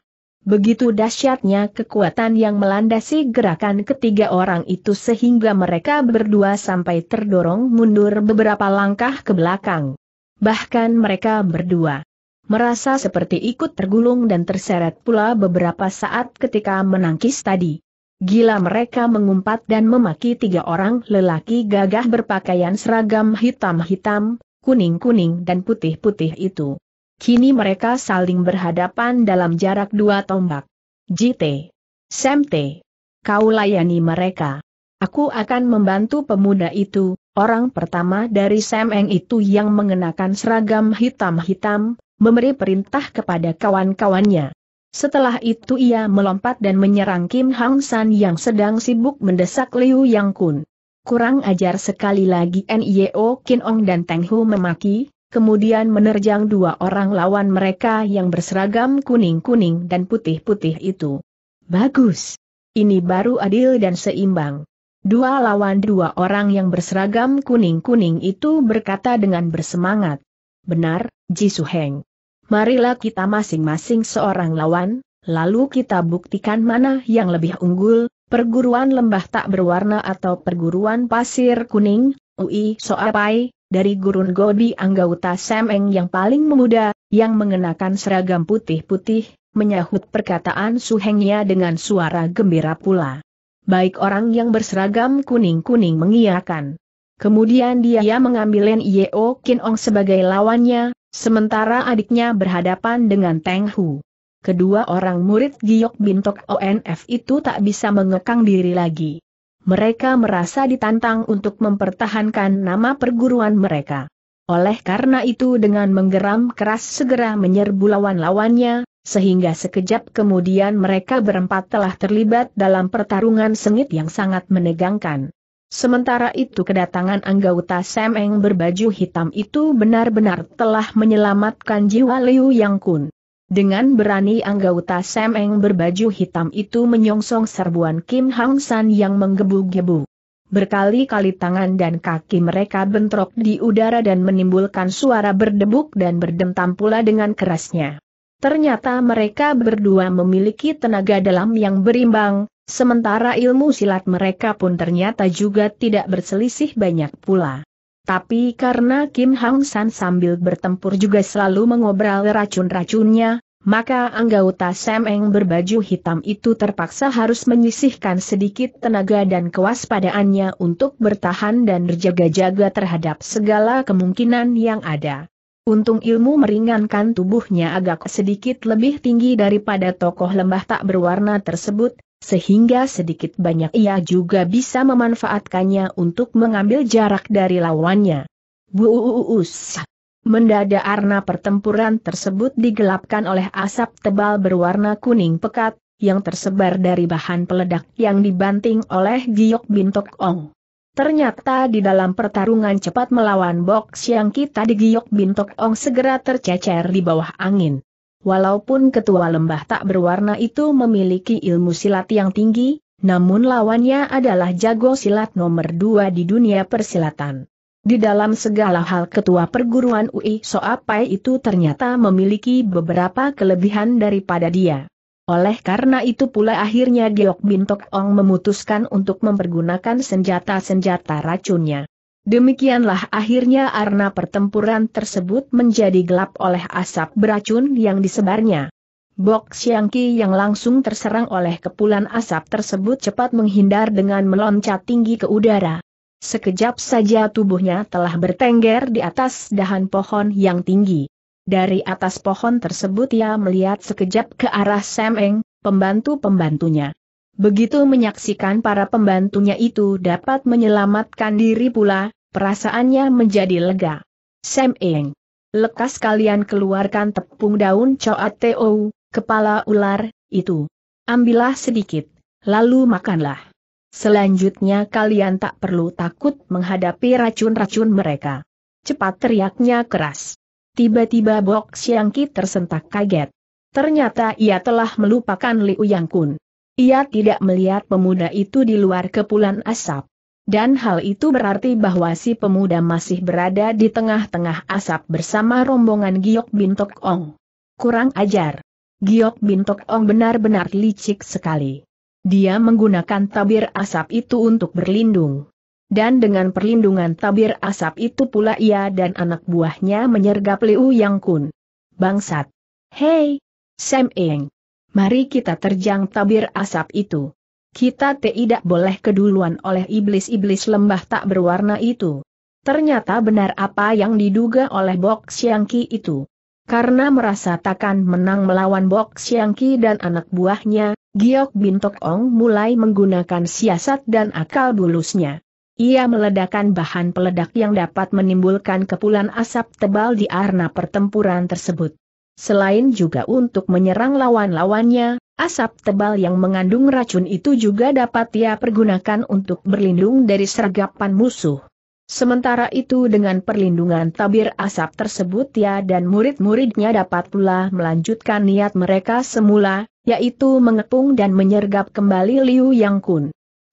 Begitu dahsyatnya kekuatan yang melandasi gerakan ketiga orang itu sehingga mereka berdua sampai terdorong mundur beberapa langkah ke belakang. Bahkan mereka berdua merasa seperti ikut tergulung dan terseret pula beberapa saat ketika menangkis tadi. Gila mereka mengumpat dan memaki tiga orang lelaki gagah berpakaian seragam hitam-hitam, kuning-kuning dan putih-putih itu. Kini mereka saling berhadapan dalam jarak dua tombak. JT. Semte. Kau layani mereka. Aku akan membantu pemuda itu, orang pertama dari Semeng itu yang mengenakan seragam hitam-hitam, memberi perintah kepada kawan-kawannya. Setelah itu ia melompat dan menyerang Kim Hang San yang sedang sibuk mendesak Liu Yang Kun. Kurang ajar sekali lagi Nio Kin Ong dan Teng Hu memaki, kemudian menerjang dua orang lawan mereka yang berseragam kuning-kuning dan putih-putih itu. Bagus. Ini baru adil dan seimbang. Dua lawan dua orang yang berseragam kuning-kuning itu berkata dengan bersemangat. Benar, Ji Jisoo Heng. Marilah kita masing-masing seorang lawan, lalu kita buktikan mana yang lebih unggul, perguruan lembah tak berwarna atau perguruan pasir kuning, UI Soapai, dari gurun Godi Anggauta Semeng yang paling muda, yang mengenakan seragam putih-putih, menyahut perkataan suhengnya dengan suara gembira pula. Baik orang yang berseragam kuning-kuning mengiakan. Kemudian dia mengambil Len Yeo Kin sebagai lawannya, sementara adiknya berhadapan dengan Teng Hu. Kedua orang murid Giok Bintok ONF itu tak bisa mengekang diri lagi mereka merasa ditantang untuk mempertahankan nama perguruan mereka. Oleh karena itu dengan menggeram keras segera menyerbu lawan-lawannya, sehingga sekejap kemudian mereka berempat telah terlibat dalam pertarungan sengit yang sangat menegangkan. Sementara itu kedatangan anggota Semeng berbaju hitam itu benar-benar telah menyelamatkan jiwa Liu Yang Kun. Dengan berani anggota Sam Eng berbaju hitam itu menyongsong serbuan Kim Hang San yang menggebu-gebu. Berkali-kali tangan dan kaki mereka bentrok di udara dan menimbulkan suara berdebuk dan berdentam pula dengan kerasnya. Ternyata mereka berdua memiliki tenaga dalam yang berimbang, sementara ilmu silat mereka pun ternyata juga tidak berselisih banyak pula. Tapi karena Kim Hang San sambil bertempur juga selalu mengobral racun-racunnya, maka anggota Sam Eng berbaju hitam itu terpaksa harus menyisihkan sedikit tenaga dan kewaspadaannya untuk bertahan dan berjaga-jaga terhadap segala kemungkinan yang ada. Untung ilmu meringankan tubuhnya agak sedikit lebih tinggi daripada tokoh lembah tak berwarna tersebut, sehingga sedikit banyak ia juga bisa memanfaatkannya untuk mengambil jarak dari lawannya. Buus. Mendadak arna pertempuran tersebut digelapkan oleh asap tebal berwarna kuning pekat, yang tersebar dari bahan peledak yang dibanting oleh Giok Bintok Ong. Ternyata di dalam pertarungan cepat melawan box yang kita di Giok Bintok Ong segera tercecer di bawah angin. Walaupun ketua lembah tak berwarna itu memiliki ilmu silat yang tinggi, namun lawannya adalah jago silat nomor dua di dunia persilatan. Di dalam segala hal ketua perguruan UI Soapai itu ternyata memiliki beberapa kelebihan daripada dia. Oleh karena itu pula akhirnya Geok Bintok Ong memutuskan untuk mempergunakan senjata-senjata racunnya. Demikianlah akhirnya arena pertempuran tersebut menjadi gelap oleh asap beracun yang disebarnya. Bok Xiangqi yang langsung terserang oleh kepulan asap tersebut cepat menghindar dengan meloncat tinggi ke udara. Sekejap saja tubuhnya telah bertengger di atas dahan pohon yang tinggi. Dari atas pohon tersebut ia melihat sekejap ke arah Sam Eng, pembantu-pembantunya. Begitu menyaksikan para pembantunya itu dapat menyelamatkan diri pula, perasaannya menjadi lega. Sam Eng. Lekas kalian keluarkan tepung daun coat teo, kepala ular, itu. Ambillah sedikit, lalu makanlah. Selanjutnya kalian tak perlu takut menghadapi racun-racun mereka. Cepat teriaknya keras. Tiba-tiba Bok Siangki tersentak kaget. Ternyata ia telah melupakan Liu Yang Kun. Ia tidak melihat pemuda itu di luar kepulan asap. Dan hal itu berarti bahwa si pemuda masih berada di tengah-tengah asap bersama rombongan Giok Bintok Ong. Kurang ajar. Giok Bintok Ong benar-benar licik sekali. Dia menggunakan tabir asap itu untuk berlindung. Dan dengan perlindungan tabir asap itu pula ia dan anak buahnya menyergap Liu Yang Kun. Bangsat. Hei! Sam Eng mari kita terjang tabir asap itu. Kita tidak boleh keduluan oleh iblis-iblis lembah tak berwarna itu. Ternyata benar apa yang diduga oleh Bok Xiangqi itu. Karena merasa takkan menang melawan Bok Xiangqi dan anak buahnya, Giok Bintok Ong mulai menggunakan siasat dan akal bulusnya. Ia meledakkan bahan peledak yang dapat menimbulkan kepulan asap tebal di arena pertempuran tersebut. Selain juga untuk menyerang lawan-lawannya, asap tebal yang mengandung racun itu juga dapat ia pergunakan untuk berlindung dari sergapan musuh. Sementara itu dengan perlindungan tabir asap tersebut ia ya dan murid-muridnya dapat pula melanjutkan niat mereka semula, yaitu mengepung dan menyergap kembali Liu Yang Kun.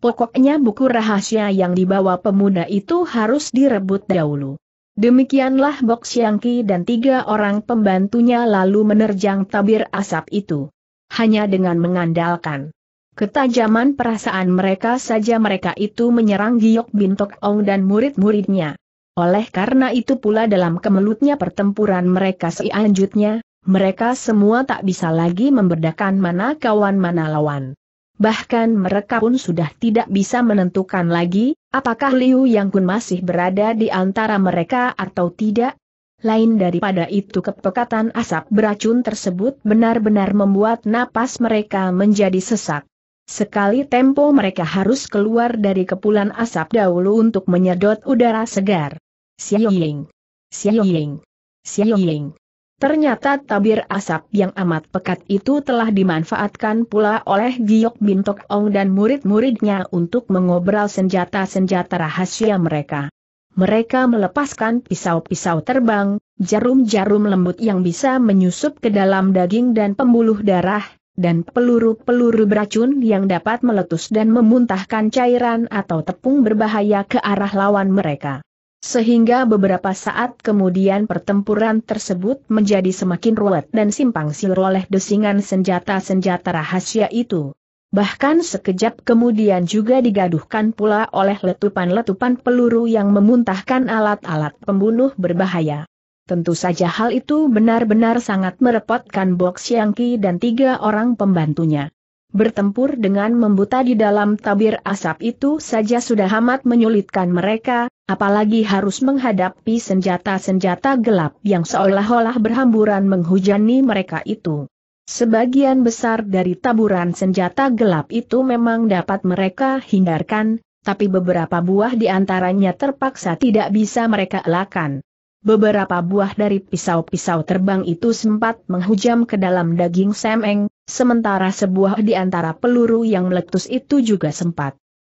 Pokoknya buku rahasia yang dibawa pemuda itu harus direbut dahulu. Demikianlah Bok Yangki dan tiga orang pembantunya lalu menerjang tabir asap itu. Hanya dengan mengandalkan ketajaman perasaan mereka saja mereka itu menyerang Giok Bintok Ong dan murid-muridnya. Oleh karena itu pula dalam kemelutnya pertempuran mereka selanjutnya, mereka semua tak bisa lagi memberdakan mana kawan mana lawan. Bahkan mereka pun sudah tidak bisa menentukan lagi, apakah Liu Yang Kun masih berada di antara mereka atau tidak. Lain daripada itu kepekatan asap beracun tersebut benar-benar membuat napas mereka menjadi sesak. Sekali tempo mereka harus keluar dari kepulan asap dahulu untuk menyedot udara segar. Xiaoying. Xiaoying. Xiaoying. Ternyata tabir asap yang amat pekat itu telah dimanfaatkan pula oleh Giok Bintok Ong dan murid-muridnya untuk mengobral senjata-senjata rahasia mereka. Mereka melepaskan pisau-pisau terbang, jarum-jarum lembut yang bisa menyusup ke dalam daging dan pembuluh darah, dan peluru-peluru beracun yang dapat meletus dan memuntahkan cairan atau tepung berbahaya ke arah lawan mereka sehingga beberapa saat kemudian pertempuran tersebut menjadi semakin ruwet dan simpang siur oleh desingan senjata-senjata rahasia itu. Bahkan sekejap kemudian juga digaduhkan pula oleh letupan-letupan peluru yang memuntahkan alat-alat pembunuh berbahaya. Tentu saja hal itu benar-benar sangat merepotkan Box Yangki dan tiga orang pembantunya. Bertempur dengan membuta di dalam tabir asap itu saja sudah amat menyulitkan mereka, apalagi harus menghadapi senjata-senjata gelap yang seolah-olah berhamburan menghujani mereka itu. Sebagian besar dari taburan senjata gelap itu memang dapat mereka hindarkan, tapi beberapa buah di antaranya terpaksa tidak bisa mereka elakkan. Beberapa buah dari pisau-pisau terbang itu sempat menghujam ke dalam daging semeng, sementara sebuah di antara peluru yang meletus itu juga sempat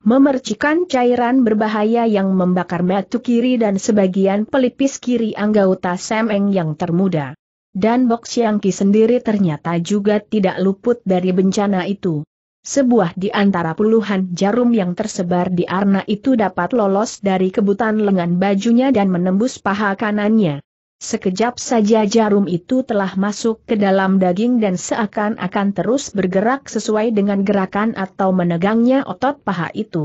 Memercikan cairan berbahaya yang membakar batu kiri dan sebagian pelipis kiri anggota Semeng yang termuda. Dan Bok Xiangki sendiri ternyata juga tidak luput dari bencana itu. Sebuah di antara puluhan jarum yang tersebar di arna itu dapat lolos dari kebutan lengan bajunya dan menembus paha kanannya. Sekejap saja jarum itu telah masuk ke dalam daging dan seakan-akan terus bergerak sesuai dengan gerakan atau menegangnya otot paha itu.